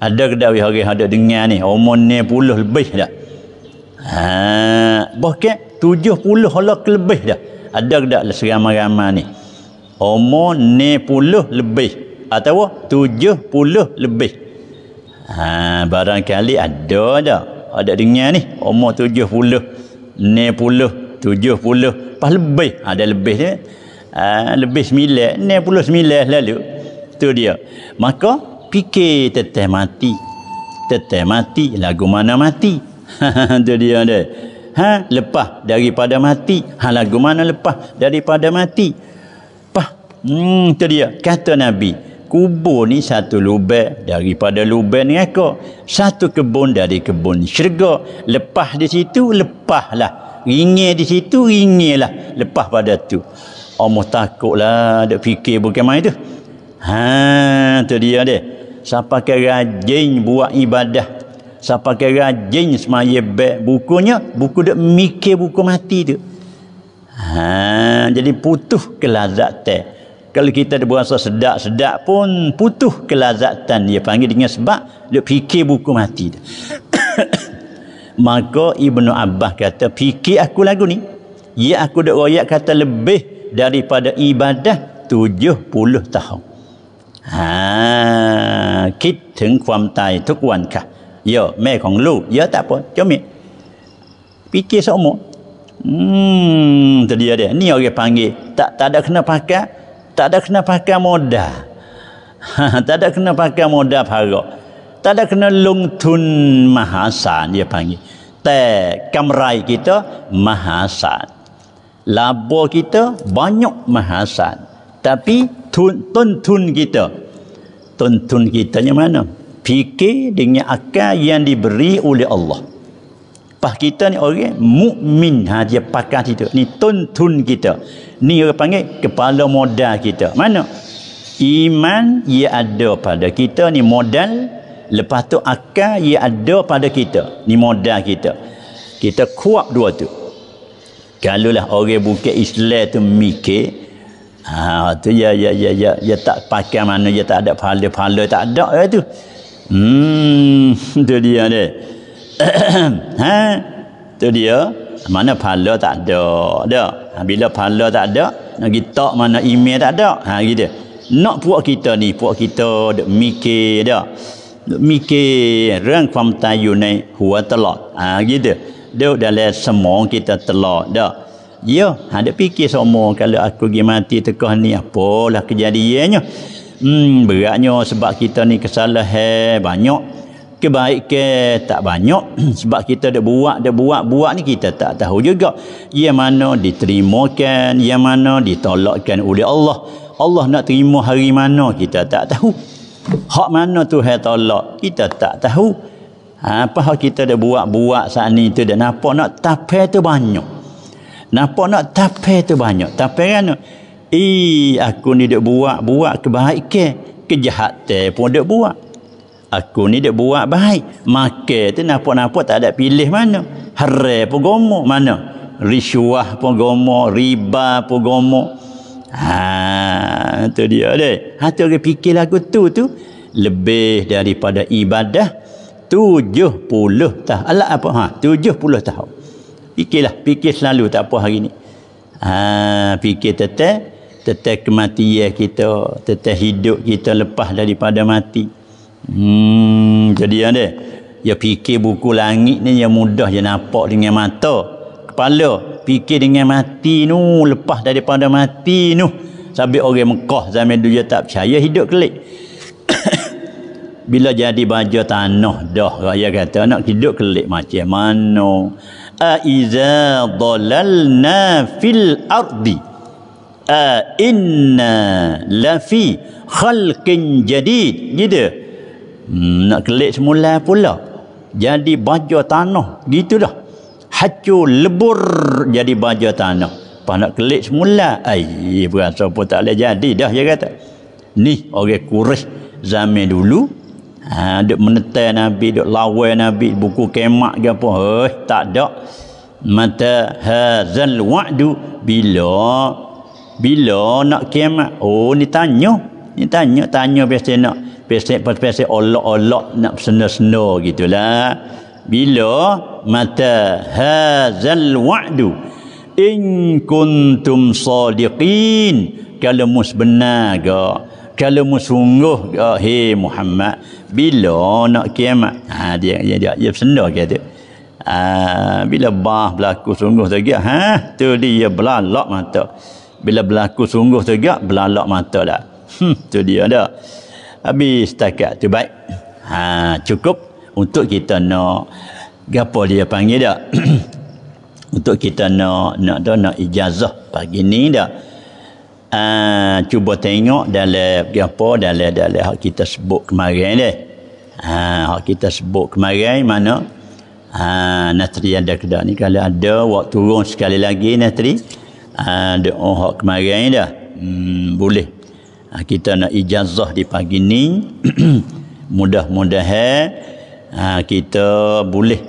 ada ke dah orang hak dengar ni umur ni puluh lebih dah Ah, ha, bukan tujuh puluh lah lebih dah ada tak lah seramai-ramai ni umur ni puluh lebih atau tujuh puluh lebih ha, barangkali ada dah ada dengar ni umur tujuh puluh ni puluh tujuh puluh pas lebih ada ha, lebih ni ha, lebih sembilan ni puluh sembilan lalu tu dia maka fikir tetap mati tetap mati lagu mana mati tu dia dia ha lepas daripada mati ha lagu mana lepas daripada mati pah hmm tu dia kata nabi kubur ni satu lubang daripada lubang neraka satu kebun dari kebun syurga lepas di situ lepahlah ringin di situ ringinlah lepas pada tu Allah takutlah ada fikir bukan main tu ha tu dia deh siapa ke buat ibadah siapa kira rajin semaya bek bukunya buku dia mikir buku mati tu ha, jadi putuh kelazatan kalau kita ada berasa sedap-sedap pun putuh kelazatan dia panggil dengan sebab dia fikir buku mati dia maka Ibnu Abbas kata fikir aku lagu ni ia ya, aku dak royak kata lebih daripada ibadah tujuh puluh tahun Ah, kita tay kit ถึงความตายทุกวันค่ะ Ya, mai kong lu. Ya tak apa. Comel. Fikir seumur. Hmm, tu ada Ni orang panggil. Tak tak ada kena pakai. Tak ada kena pakai modal. tak ada kena pakai modal parok. Tak ada kena lungtun mahasan dia panggil. Tak kamrai kita mahasan. Labo kita banyak mahasan. Tapi tun tun kita. tun tun kita ni mana? fikir dengan akal yang diberi oleh Allah Pah kita ni orang mukmin ha dia pakar itu ni tuntun kita ni orang panggil kepala modal kita mana iman ia ada pada kita ni modal lepas tu akal ia ada pada kita ni modal kita kita kuat dua tu kalau lah orang bukan Islam tu mikir ha tu ya ya ya ya ya tak pakai mana ya tak ada pahala-pahala tak ada ya tu Hmm, tu dia ni. ha? Tu dia. Mana pahala tak ada. Ada. Ha, bila pahala tak ada, nak kita mana email tak ada. Ha, gitu. Nak puak kita ni, puak kita duk mikir dia. Duk mikir rang kuam tayu ni huwa telak. Ha, gitu. Duk dalam semong kita telak dah. Ya, ada ha, fikir semua kalau aku pergi mati tekah ni apalah kejadiannya. Hmm, beratnya sebab kita ni kesalahan banyak. Kebaikan tak banyak. sebab kita dah buat, dah buat, buat ni kita tak tahu juga. Yang mana diterimakan, yang mana ditolakkan oleh Allah. Allah nak terima hari mana kita tak tahu. Hak mana tu hai tolak, kita tak tahu. Ha, apa hak kita dah buat-buat saat ni tu dah nampak nak tapai tu banyak. Nampak nak tapai tu banyak. Tapai kan? Eh, aku ni dia buat-buat kebaikan. Kejahatan pun dia buat. Aku ni dia buat baik. Maka tu nampak-nampak tak ada pilih mana. Harai pun gomok mana. Risuah pun gomok. Riba pun gomok. Ha, tu dia deh. Ha, tu dia fikir aku tu tu. Lebih daripada ibadah. Tujuh puluh tahun. Alak apa? Ha, tujuh puluh tahun. Fikirlah. Fikir selalu tak apa hari ni. Ha, fikir tetap tetap kematian kita tetap hidup kita lepas daripada mati hmm, jadi yang ya fikir buku langit ni yang mudah je ya nampak dengan mata kepala fikir dengan mati nu lepas daripada mati nu sampai orang Mekah zaman dulu tak percaya hidup kelik bila jadi baja tanah dah raya kata nak hidup kelik macam mana Aiza iza dalalna fil ardi inna lafi khalqin jadid gitu hmm, nak kelik semula pula jadi baja tanah gitulah hacu lebur jadi baja tanah pas nak kelik semula ai berasa pun tak boleh jadi dah dia kata ni orang Quraisy zaman dulu ha duk menetai nabi duk lawan nabi buku kemak ke apa eh tak ada mata hazal wa'du bila bila nak kiamat oh ni tanya ni tanya tanya biasa nak biasa pas pesek olok olok nak seno seno gitulah bila mata hazal wa'du in kuntum sadiqin kalau mus benar ke kalau mu sungguh ke hey Muhammad bila nak kiamat ha dia dia dia, dia sendah kata ha, bila bah berlaku sungguh lagi ha tu dia belalak mata bila berlaku sungguh tegak belalak mata dah hmm, tu dia dah habis setakat tu baik ha, cukup untuk kita nak gapo dia panggil dah untuk kita nak nak dah nak ijazah pagi ni dah ha, cuba tengok dalam gapo dalam dalam hak kita sebut kemarin dah ha, hak kita sebut kemarin mana ha, natri ada kedak ni kalau ada waktu turun sekali lagi natri ada ah, orang oh, hak kemarin dah hmm, boleh ha, kita nak ijazah di pagi ni mudah-mudahan ha, kita boleh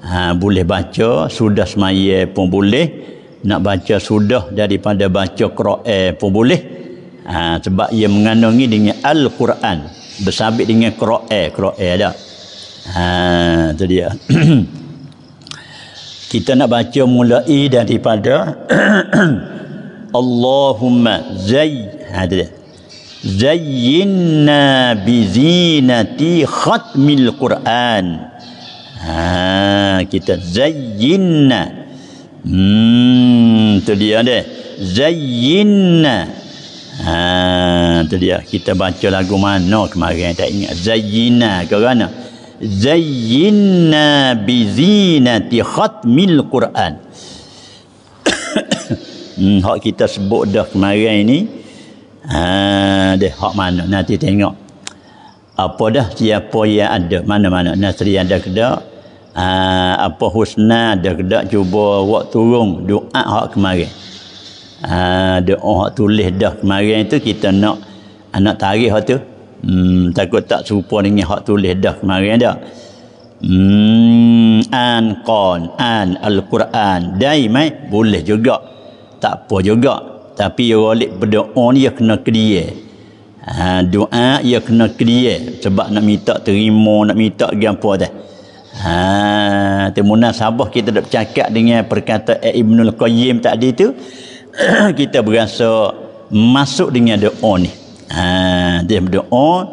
ha, boleh baca sudah semaya pun boleh nak baca sudah daripada baca Quran pun boleh ha, sebab ia mengandungi dengan Al-Quran bersabit dengan Quran Quran ada ha, itu dia Kita nak baca mulai e daripada Allahumma zay hadir. Zayyinna bi zinati khatmil Quran. Ha kita zayyinna. Hmm tu dia deh. Zayyinna. Ha tu dia kita baca lagu mana kemarin tak ingat. Zayyinna ke mana? zayyinna bi zinati khatmil Quran. hmm, hak kita sebut dah kemarin ini. Ha, deh hak mana nanti tengok. Apa dah siapa yang ada mana-mana nasri ada ke tak? Ha, apa husna ada ke tak cuba buat turun doa hak kemarin. Ha, doa hak tulis dah kemarin itu kita nak anak tarikh hak tu. Hmm, takut tak serupa dengan hak tulis dah kemarin dah. Hmm, an qan an al-Quran dai mai boleh juga. Tak apa juga. Tapi ia boleh berdoa ni ia kena kedia. Ha, doa ia kena kedia sebab nak minta terima, nak minta gampang dah. Ha, temunan Sabah kita dah bercakap dengan perkataan Ibnul Qayyim tadi tu kita berasa masuk dengan doa ni. Ha, dia berdoa,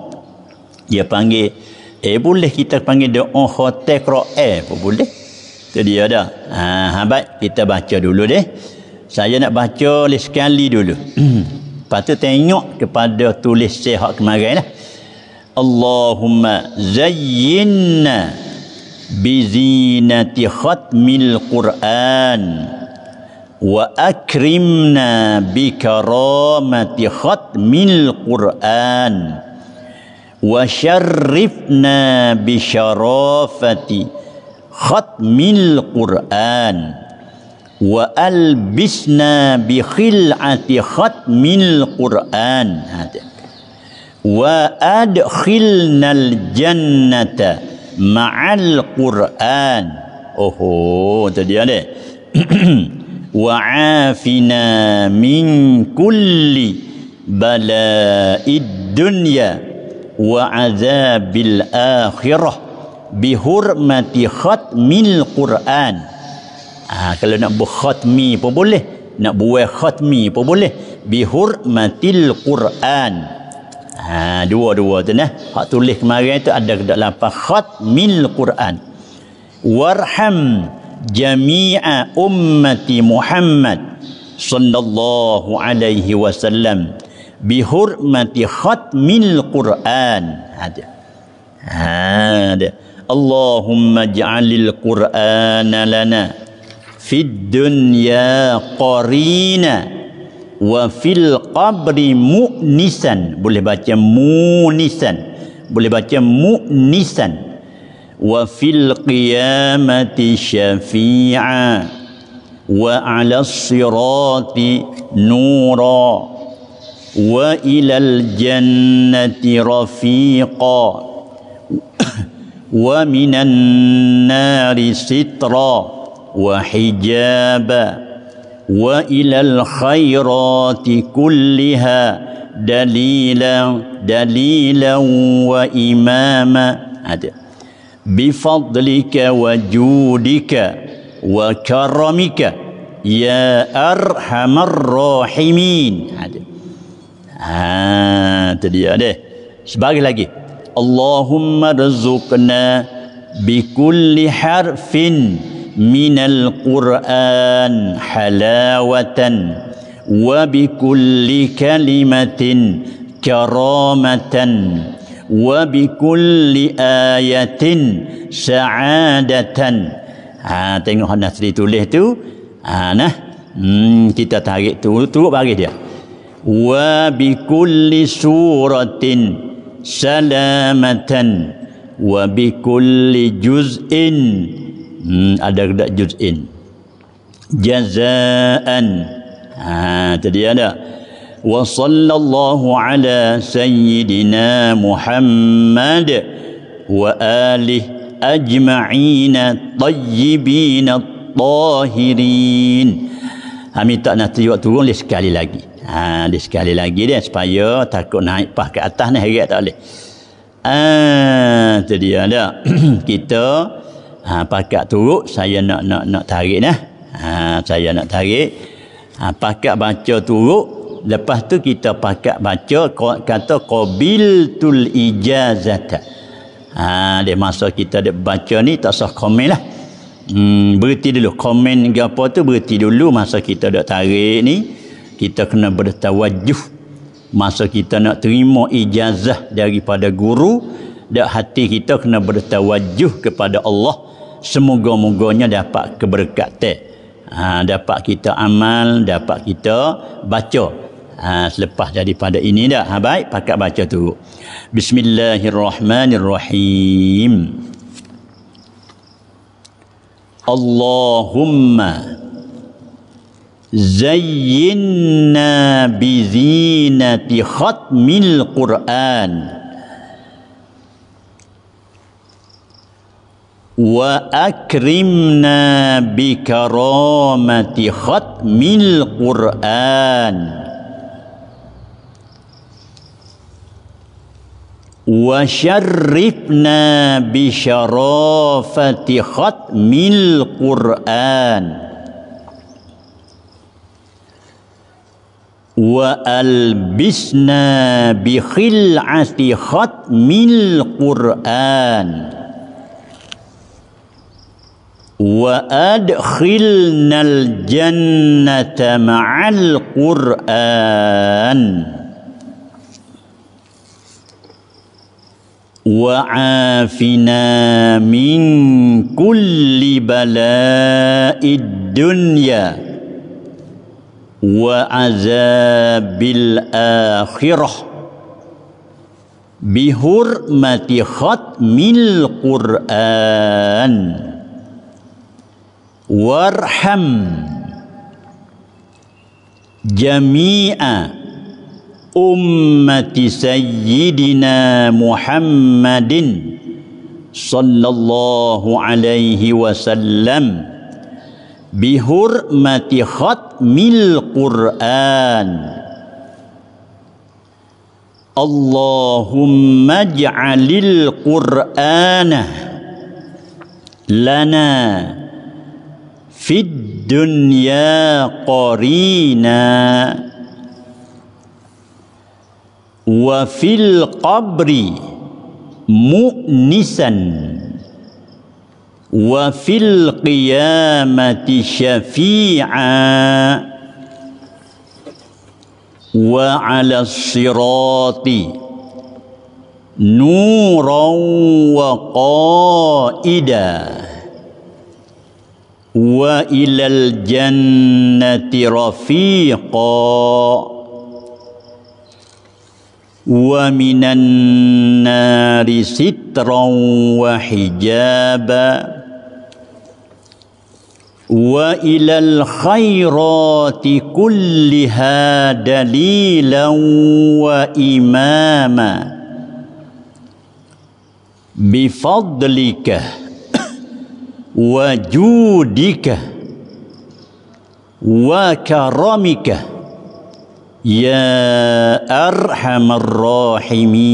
dia panggil, eh boleh kita panggil doa khotek kera'e pun boleh. Itu dia ada. Ha, habat, kita baca dulu deh. Saya nak baca oleh sekali dulu. Lepas tu tengok kepada tulis sehat kemarin lah. Allahumma zayyinna bizinati khatmil Qur'an wa akrimna bikaramati khatmil Qur'an wa syarrifna bisyarafati khatmil Qur'an wa albisna bi khil'ati khatmil Qur'an wa adkhilna al jannata ma'al Qur'an oho tadi ada وعافنا من كل بلاء الدنيا وعذاب الآخرة بحرمة ختم القرآن ha, kalau nak buat khatmi pun boleh nak buat khatmi pun boleh bihurmatil Quran ha, dua-dua tu nah hak tulis kemarin tu ada dalam apa khatmil Quran warham jami'a ummati Muhammad sallallahu alaihi wasallam bihurmati khatmil Quran. Ada. Ada. Allahumma ja'alil quran lana fid dunya qarina wa fil qabri mu'nisan. Boleh baca mu'nisan. Boleh baca mu'nisan. وفي القيامة شفيعا وعلى الصراط نورا وإلى الجنة رفيقا ومن النار سترا وحجابا وإلى الخيرات كلها دليلا دليلا وإماما هذا بفضلك وجودك وكرمك يا أرحم الراحمين هذا tadi ada. sebagai lagi Allahumma rizukna bikulli harfin minal Qur'an halawatan wa bikulli kalimatin karamatan wa bi kulli ayatin sa'adatan ha tengok hendak sedi tulis tu ha nah hmm, kita tarik tu turut bagi dia wa bi kulli suratin salamatan wa bi kulli juz'in hmm, ada dak juz'in jazaan ha jadi ada وصلى الله على سيدنا محمد وآله أجمعين الطيبين الطاهرين Amin tak nak tiwak turun leh sekali lagi. Ha, leh sekali lagi dia supaya takut naik pah ke atas ni herat tak boleh. Ah, jadi ada. Kita ha, pakat turut saya nak nak nak tarik dah. Ha, saya nak tarik. Ha, pakat baca turut lepas tu kita pakai baca kata qabiltul ijazata ha di masa kita dek baca ni tak sah komen lah hmm, berhenti dulu komen ke tu berhenti dulu masa kita dek tarik ni kita kena bertawajuh masa kita nak terima ijazah daripada guru dek hati kita kena bertawajuh kepada Allah semoga-moganya dapat keberkatan Ha, dapat kita amal, dapat kita baca ha, selepas daripada ini dah ha, baik pakat baca tu bismillahirrahmanirrahim Allahumma zayyinna bi zinati khatmil Qur'an wa akrimna bi karamati khatmil Qur'an وشرفنا بشرافة ختم القرآن وألبسنا بخلعة ختم القرآن وأدخلنا الجنة مع القرآن وعافنا من كل بلاء الدنيا وعذاب الآخرة بحرمة ختم القرآن وارحم جميع ummati sayyidina Muhammadin sallallahu alaihi wasallam bihurmati khatmil Qur'an Allahumma ja'alil Qur'ana lana fid dunya qarinah وفي القبر مؤنسا وفي القيامة شفيعا وعلى الصراط نورا وقائدا والى الجنه رفيقا ومن النار سترا وحجابا والى الخيرات كلها دليلا واماما بفضلك وجودك وكرمك يا ارحم الراحمين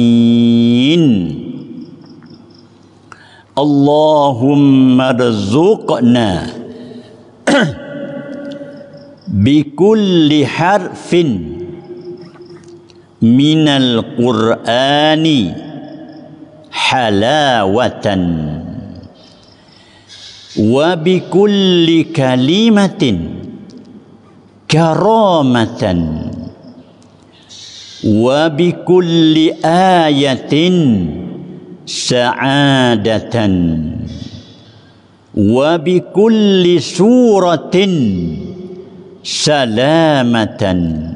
اللهم ارزقنا بكل حرف من القران حلاوه وبكل كلمه كرامه wa bi kulli ayatin sa'adatan wa bi kulli suratin salamatan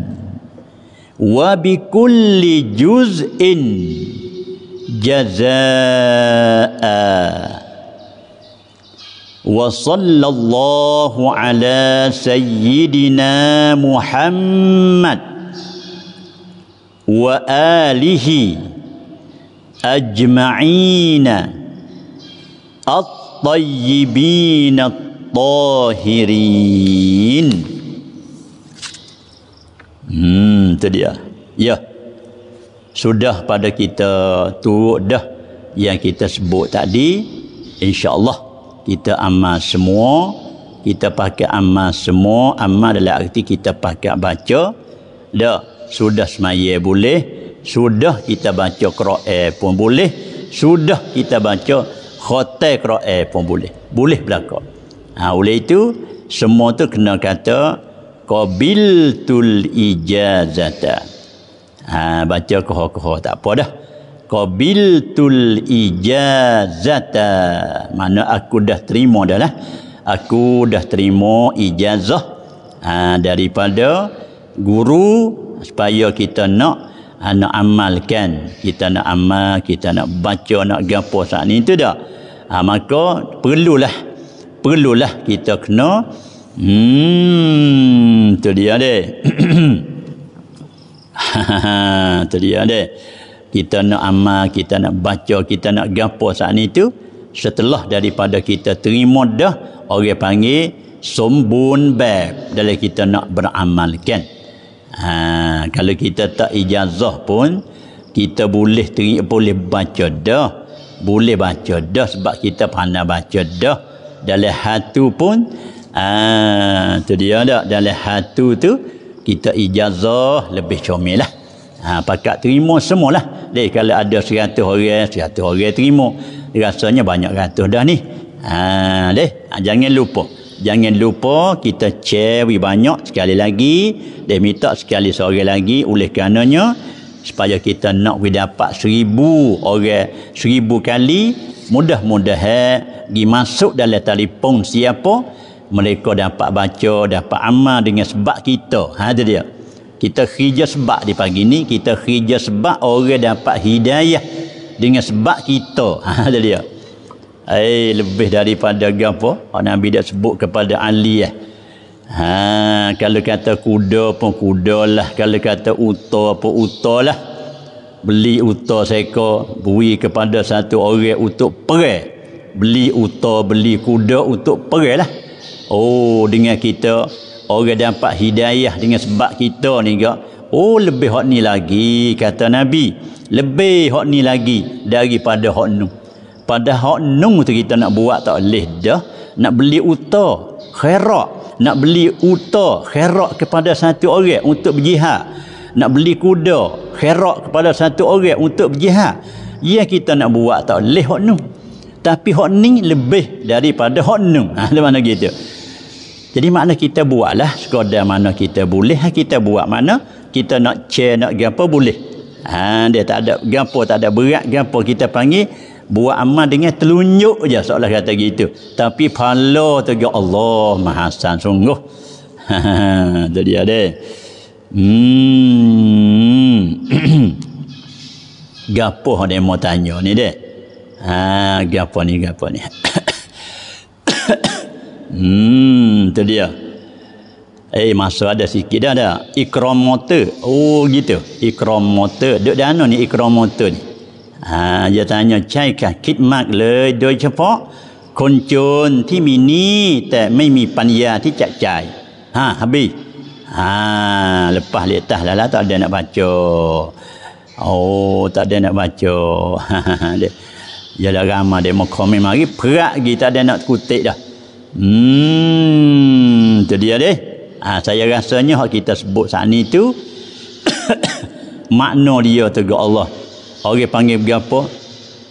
wa bi kulli juz'in jazaa'a وصلى الله على سيدنا محمد Wa ajma'ina وآله tayyibin الطيبين الطاهرين Hmm, itu dia. Ya. Sudah pada kita tu dah yang kita sebut tadi. InsyaAllah kita amal semua. Kita pakai amal semua. Amal adalah arti kita pakai baca. Dah sudah semaya boleh sudah kita baca Quran pun boleh sudah kita baca khotai Quran pun boleh boleh berlaku ha, oleh itu semua tu kena kata tul ijazata ha, baca koh koh tak apa dah tul ijazata mana aku dah terima dah lah aku dah terima ijazah ha, daripada guru supaya kita nak ha, nak amalkan kita nak amal kita nak baca nak gapo saat ni itu dah ha, maka perlulah perlulah kita kena hmm tu dia deh tu dia deh kita nak amal kita nak baca kita nak gapo saat ni itu setelah daripada kita terima dah orang panggil sombun bab dalam kita nak beramalkan Ha, kalau kita tak ijazah pun kita boleh teri, boleh baca dah. Boleh baca dah sebab kita pandai baca dah. Dalam hatu pun ah ha, tu dia dah dalam hatu tu kita ijazah lebih comel lah. Ha, pakat terima semualah. Dek, kalau ada seratus orang, seratus orang terima. Rasanya banyak ratus dah ni. Ha, dek, ha, jangan lupa. Jangan lupa kita cewi banyak sekali lagi dan minta sekali seorang lagi oleh kerananya supaya kita nak kita dapat seribu orang seribu kali mudah-mudahan pergi masuk dalam telefon siapa mereka dapat baca dapat amal dengan sebab kita ha itu dia kita kerja sebab di pagi ini kita kerja sebab orang dapat hidayah dengan sebab kita ha itu dia Eh, lebih daripada apa? Oh, Nabi dah sebut kepada Ali eh. Ha, kalau kata kuda pun kuda lah. Kalau kata uta apa uta lah. Beli uta seka, beri kepada satu orang untuk perai. Beli uta, beli kuda untuk perai lah. Oh, dengan kita, orang dapat hidayah dengan sebab kita ni ke. Oh, lebih hak ni lagi, kata Nabi. Lebih hak ni lagi daripada hak ni. Pada padahal nung tu kita nak buat tak leh dah nak beli uta khairak nak beli uta khairak kepada satu orang untuk berjihad nak beli kuda khairak kepada satu orang untuk berjihad ia kita nak buat tak leh hok nung tapi hok ni lebih daripada hok nung ha di mana gitu jadi makna kita buatlah sekadar mana kita boleh ha, kita buat mana kita nak cer nak gapo boleh ha dia tak ada gapo tak ada berat gapo kita panggil buat amal dengan telunjuk je seolah kata gitu tapi pahala tu ya Allah mahasan sungguh tu dia deh hmm gapo dia mau tanya ni deh ha gapo ni gapo ni hmm tu dia Eh, masuk ada sikit dah dah. Ikram motor. Oh, gitu. Ikram motor. Duk dana ni ikram motor ni? ฮะจะตายเนาะใช่ค่ะคิดมากเลยโดยเฉพาะคนจนที่มีหนี้แต่ไม่มีปัญญาที่จะจ่ายฮะฮับบี้ฮะลับปากเลียตาแล้วแล้วตอนเดินอับจโอตอนเดินอับจโอฮ่าฮ่าเดยาละกามาเดมอคอมไม่มากิเพื่อกีตาเดนักกุติดะอืมจะดีอะไรอ่า saya rasanya hak kita sebut saat ni tu makna dia tegak Allah Orang panggil gapo?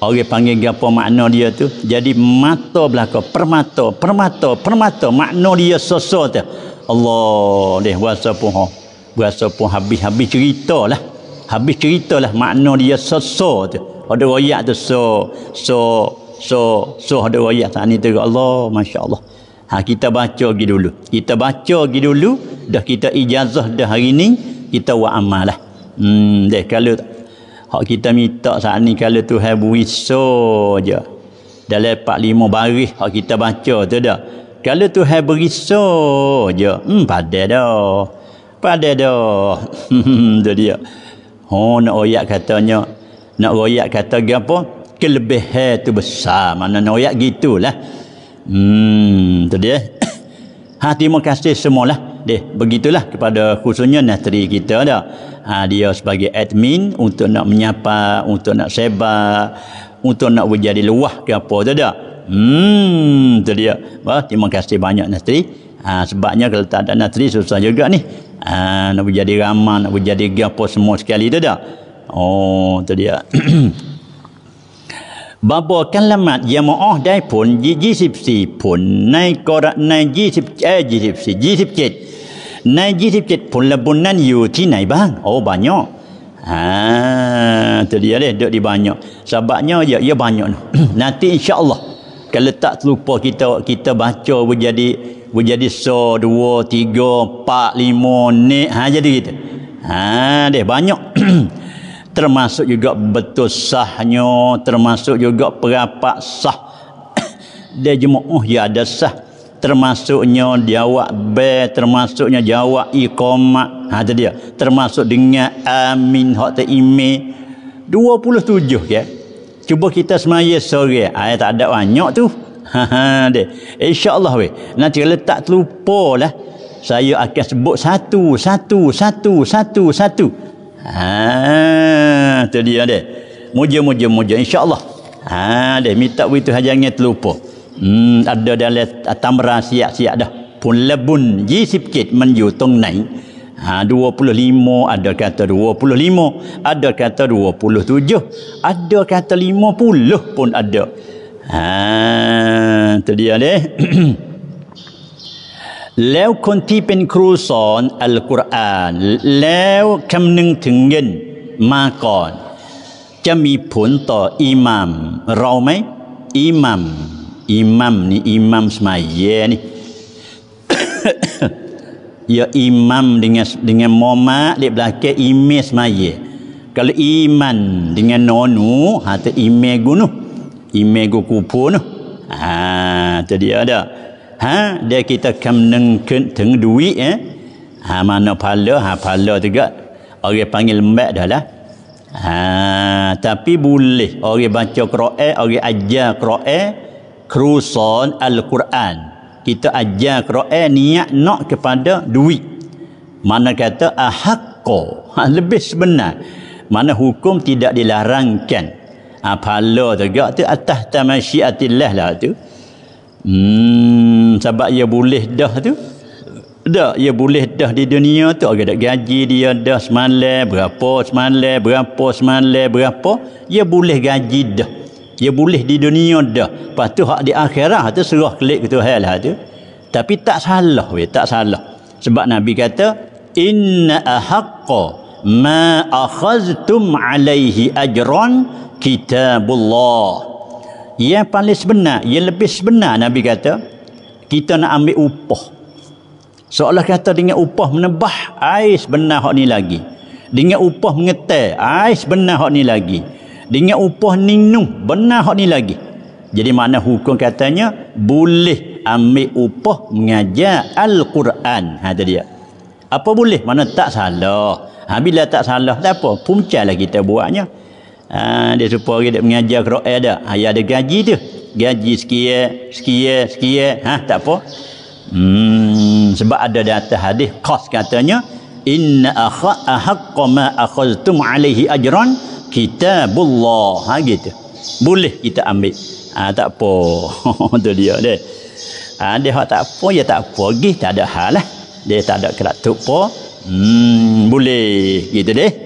Orang panggil gapo makna dia tu? Jadi mata belaka, permata, permata, permata makna dia soso tu. Allah deh puasa pun ha. Puasa pun habis-habis ceritalah. Habis ceritalah makna dia soso tu. Ada royak tu so so so so ada royak tak ni tu Allah masya-Allah. Ha kita baca lagi dulu. Kita baca lagi dulu dah kita ijazah dah hari ni kita buat amal lah. Hmm deh kalau Hak kita minta saat ni kalau tu beri so je. Dalam 4 lima baris hak kita baca tu dah. Kalau tu beri so je. Hmm, pada dah. Pada dah. tu dia. Oh, nak royak katanya. Nak royak kata apa? Kelebihan tu besar. Mana nak royak gitulah. Hmm, tu dia. ha, terima kasih semualah deh begitulah kepada khususnya nasri kita dah ha, dia sebagai admin untuk nak menyapa untuk nak sebar untuk nak menjadi luah ke apa tu dah hmm tu dia Wah, terima kasih banyak nasri ha, sebabnya kalau tak ada nasri susah juga ni ha, nak menjadi ramah nak menjadi gapo semua sekali tu dah oh tu dia บาบอกันละหมาดยามอ้อได้ผล24ผลในกรณใน20เอ24 27ใน27ผลละบุญนั่นอยู่ที่ไหนบ้างโอ้บานยอฮะตัวเดียวเลยเดี๋ยวดีบานยอสาบานยอเยอะเยอะบานยอนั่นที่อินชาอัลลอฮ์การเลตักลุปอ kita kita baca menjadi menjadi so dua tiga empat lima ni ha jadi gitu ha deh banyak termasuk juga betul sahnya termasuk juga berapa sah dia jemuk oh ya ada sah termasuknya jawab b termasuknya jawab iqamah ha itu dia termasuk dengan amin hak ta imi 27 ya cuba kita semaya sore ayat ha, tak ada banyak tu ha ha deh insyaallah we, nanti letak terlupalah saya akan sebut satu satu satu satu satu Ha tu dia dia. Moja-moja moje insya-Allah. Ha dia minta begitu saja jangan terlupa. Hmm ada dalam tamra siap-siap dah. Pun lebun ji sikit menjutung naik. Ha 25 ada kata 25, ada kata 27, ada kata 50 pun ada. Ha tu dia dia. แล้วคนที่เป็นครูสอนอัลกุรอานแล้วคำนึงถึงเงินมาก่อน จะมีผลต่ออิหมัมเราไหมอิหมัมอิหมัมนี่อิหมัมสมัยเยนี่ ya imam dengan dengan moma di belakang ime semaya. Kalau iman dengan nonu, hata ime gunu. Ime gu kupu nu. Ha, tu dia ada. ha dia kita kemneng teng duit eh ha mana pala ha pala juga orang panggil mak dah lah ha tapi boleh orang baca qiraat orang ajar qiraat kruson al-Quran kita ajar qiraat niat nak kepada duit mana kata ahakko ha, lebih sebenar mana hukum tidak dilarangkan apala ha, juga tu atas tamasyiatillah lah tu Hmm, sebab ia boleh dah tu. Dah, ia boleh dah di dunia tu. Ada gaji dia dah semalai, berapa semalai, berapa semalai, berapa. Ia boleh gaji dah. Ia boleh di dunia dah. Lepas tu, hak di akhirat tu serah kelip ke Tuhan lah tu. Tapi tak salah, we, tak salah. Sebab Nabi kata, Inna ahakka ma akhaztum alaihi ajran kitabullah yang paling sebenar yang lebih sebenar Nabi kata kita nak ambil upah seolah kata dengan upah menebah air sebenar hak ni lagi dengan upah mengetel air sebenar hak ni lagi dengan upah ninung benar hak ni lagi jadi mana hukum katanya boleh ambil upah mengajar Al-Quran ha, dia apa boleh mana tak salah ha, bila tak salah tak apa punca lah kita buatnya Ha, dia serupa orang dia mengajar Quran dah. Ha, ya ada gaji tu, Gaji sekian, sekian, sekian. Ha, tak apa. Hmm, sebab ada di atas hadis qas katanya inna akha ahqqa ma akhadhtum alayhi ajran kitabullah. Ha gitu. Boleh kita ambil. Ha, tak apa. tu dia deh. Ha, dia tak apa, ya tak apa. Gih tak ada hal lah. Dia tak ada kelak tu pun. Hmm, boleh gitu deh.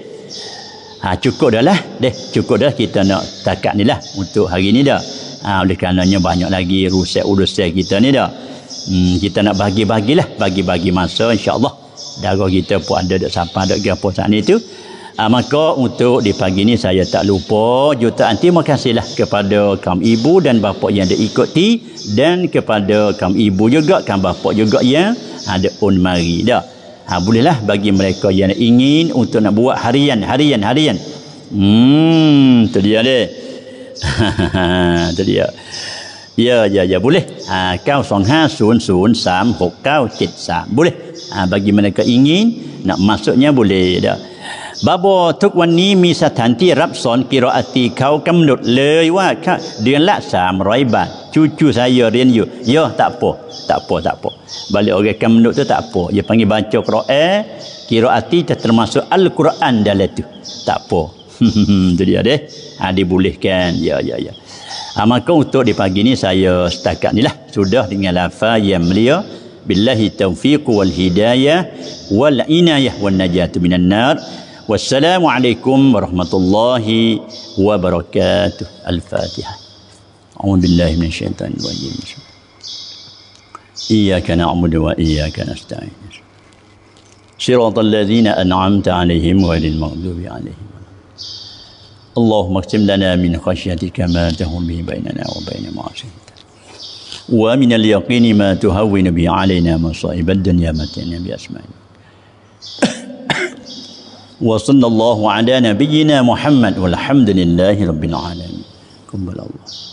Ha, cukup dah lah. Deh, cukup dah kita nak takat ni lah. Untuk hari ni dah. Ha, oleh kerana banyak lagi rusak urusan kita ni dah. Hmm, kita nak bagi bagi lah, Bagi-bagi masa insyaAllah. Darah kita pun ada dah sampai dah gerapa saat ni tu. Ha, maka untuk di pagi ni saya tak lupa jutaan terima kasihlah kepada kaum ibu dan bapa yang ada ikuti dan kepada kaum ibu juga kaum bapa juga yang ada on mari dah ha, bolehlah bagi mereka yang ingin untuk nak buat harian harian harian hmm tu dia dia tu dia ya ya ya boleh ha 9500396793 ha, boleh ha, bagi mereka ingin nak masuknya boleh tak บาโบทุกวันนี้มีสถานที่รับสอนกิรอติเขากําหนดเลยว่าเดือนละ300บาทจูจูใส่เรียนอยู่ย่อตะโปตะโปตะโปบาลีโอเกกําหนดตะโปอย่าพังบาจกรอเอกิรอติจะ termasuk อัลกุรอานดาเลตุตะโปจุดเดียวเด้อดีบุลิกันย่อย่อย่อ amaka untuk di pagi ini saya setakat ni lah sudah dengan lafaz yang mulia بالله التوفيق والهداية والعناية والنجاة من النار والسلام عليكم ورحمة الله وبركاته الفاتحة أعوذ بالله من الشيطان الرجيم إياك نعبد وإياك نستعين صراط الذين أنعمت عليهم غير المغضوب عليهم اللهم اكتم لنا من خشيتك ما تهون به بيننا وبين معصيتك ومن اليقين ما تهون به علينا مصائب الدنيا متعنا بأسمائنا وصلى الله على نبينا محمد والحمد لله رب العالمين قبل الله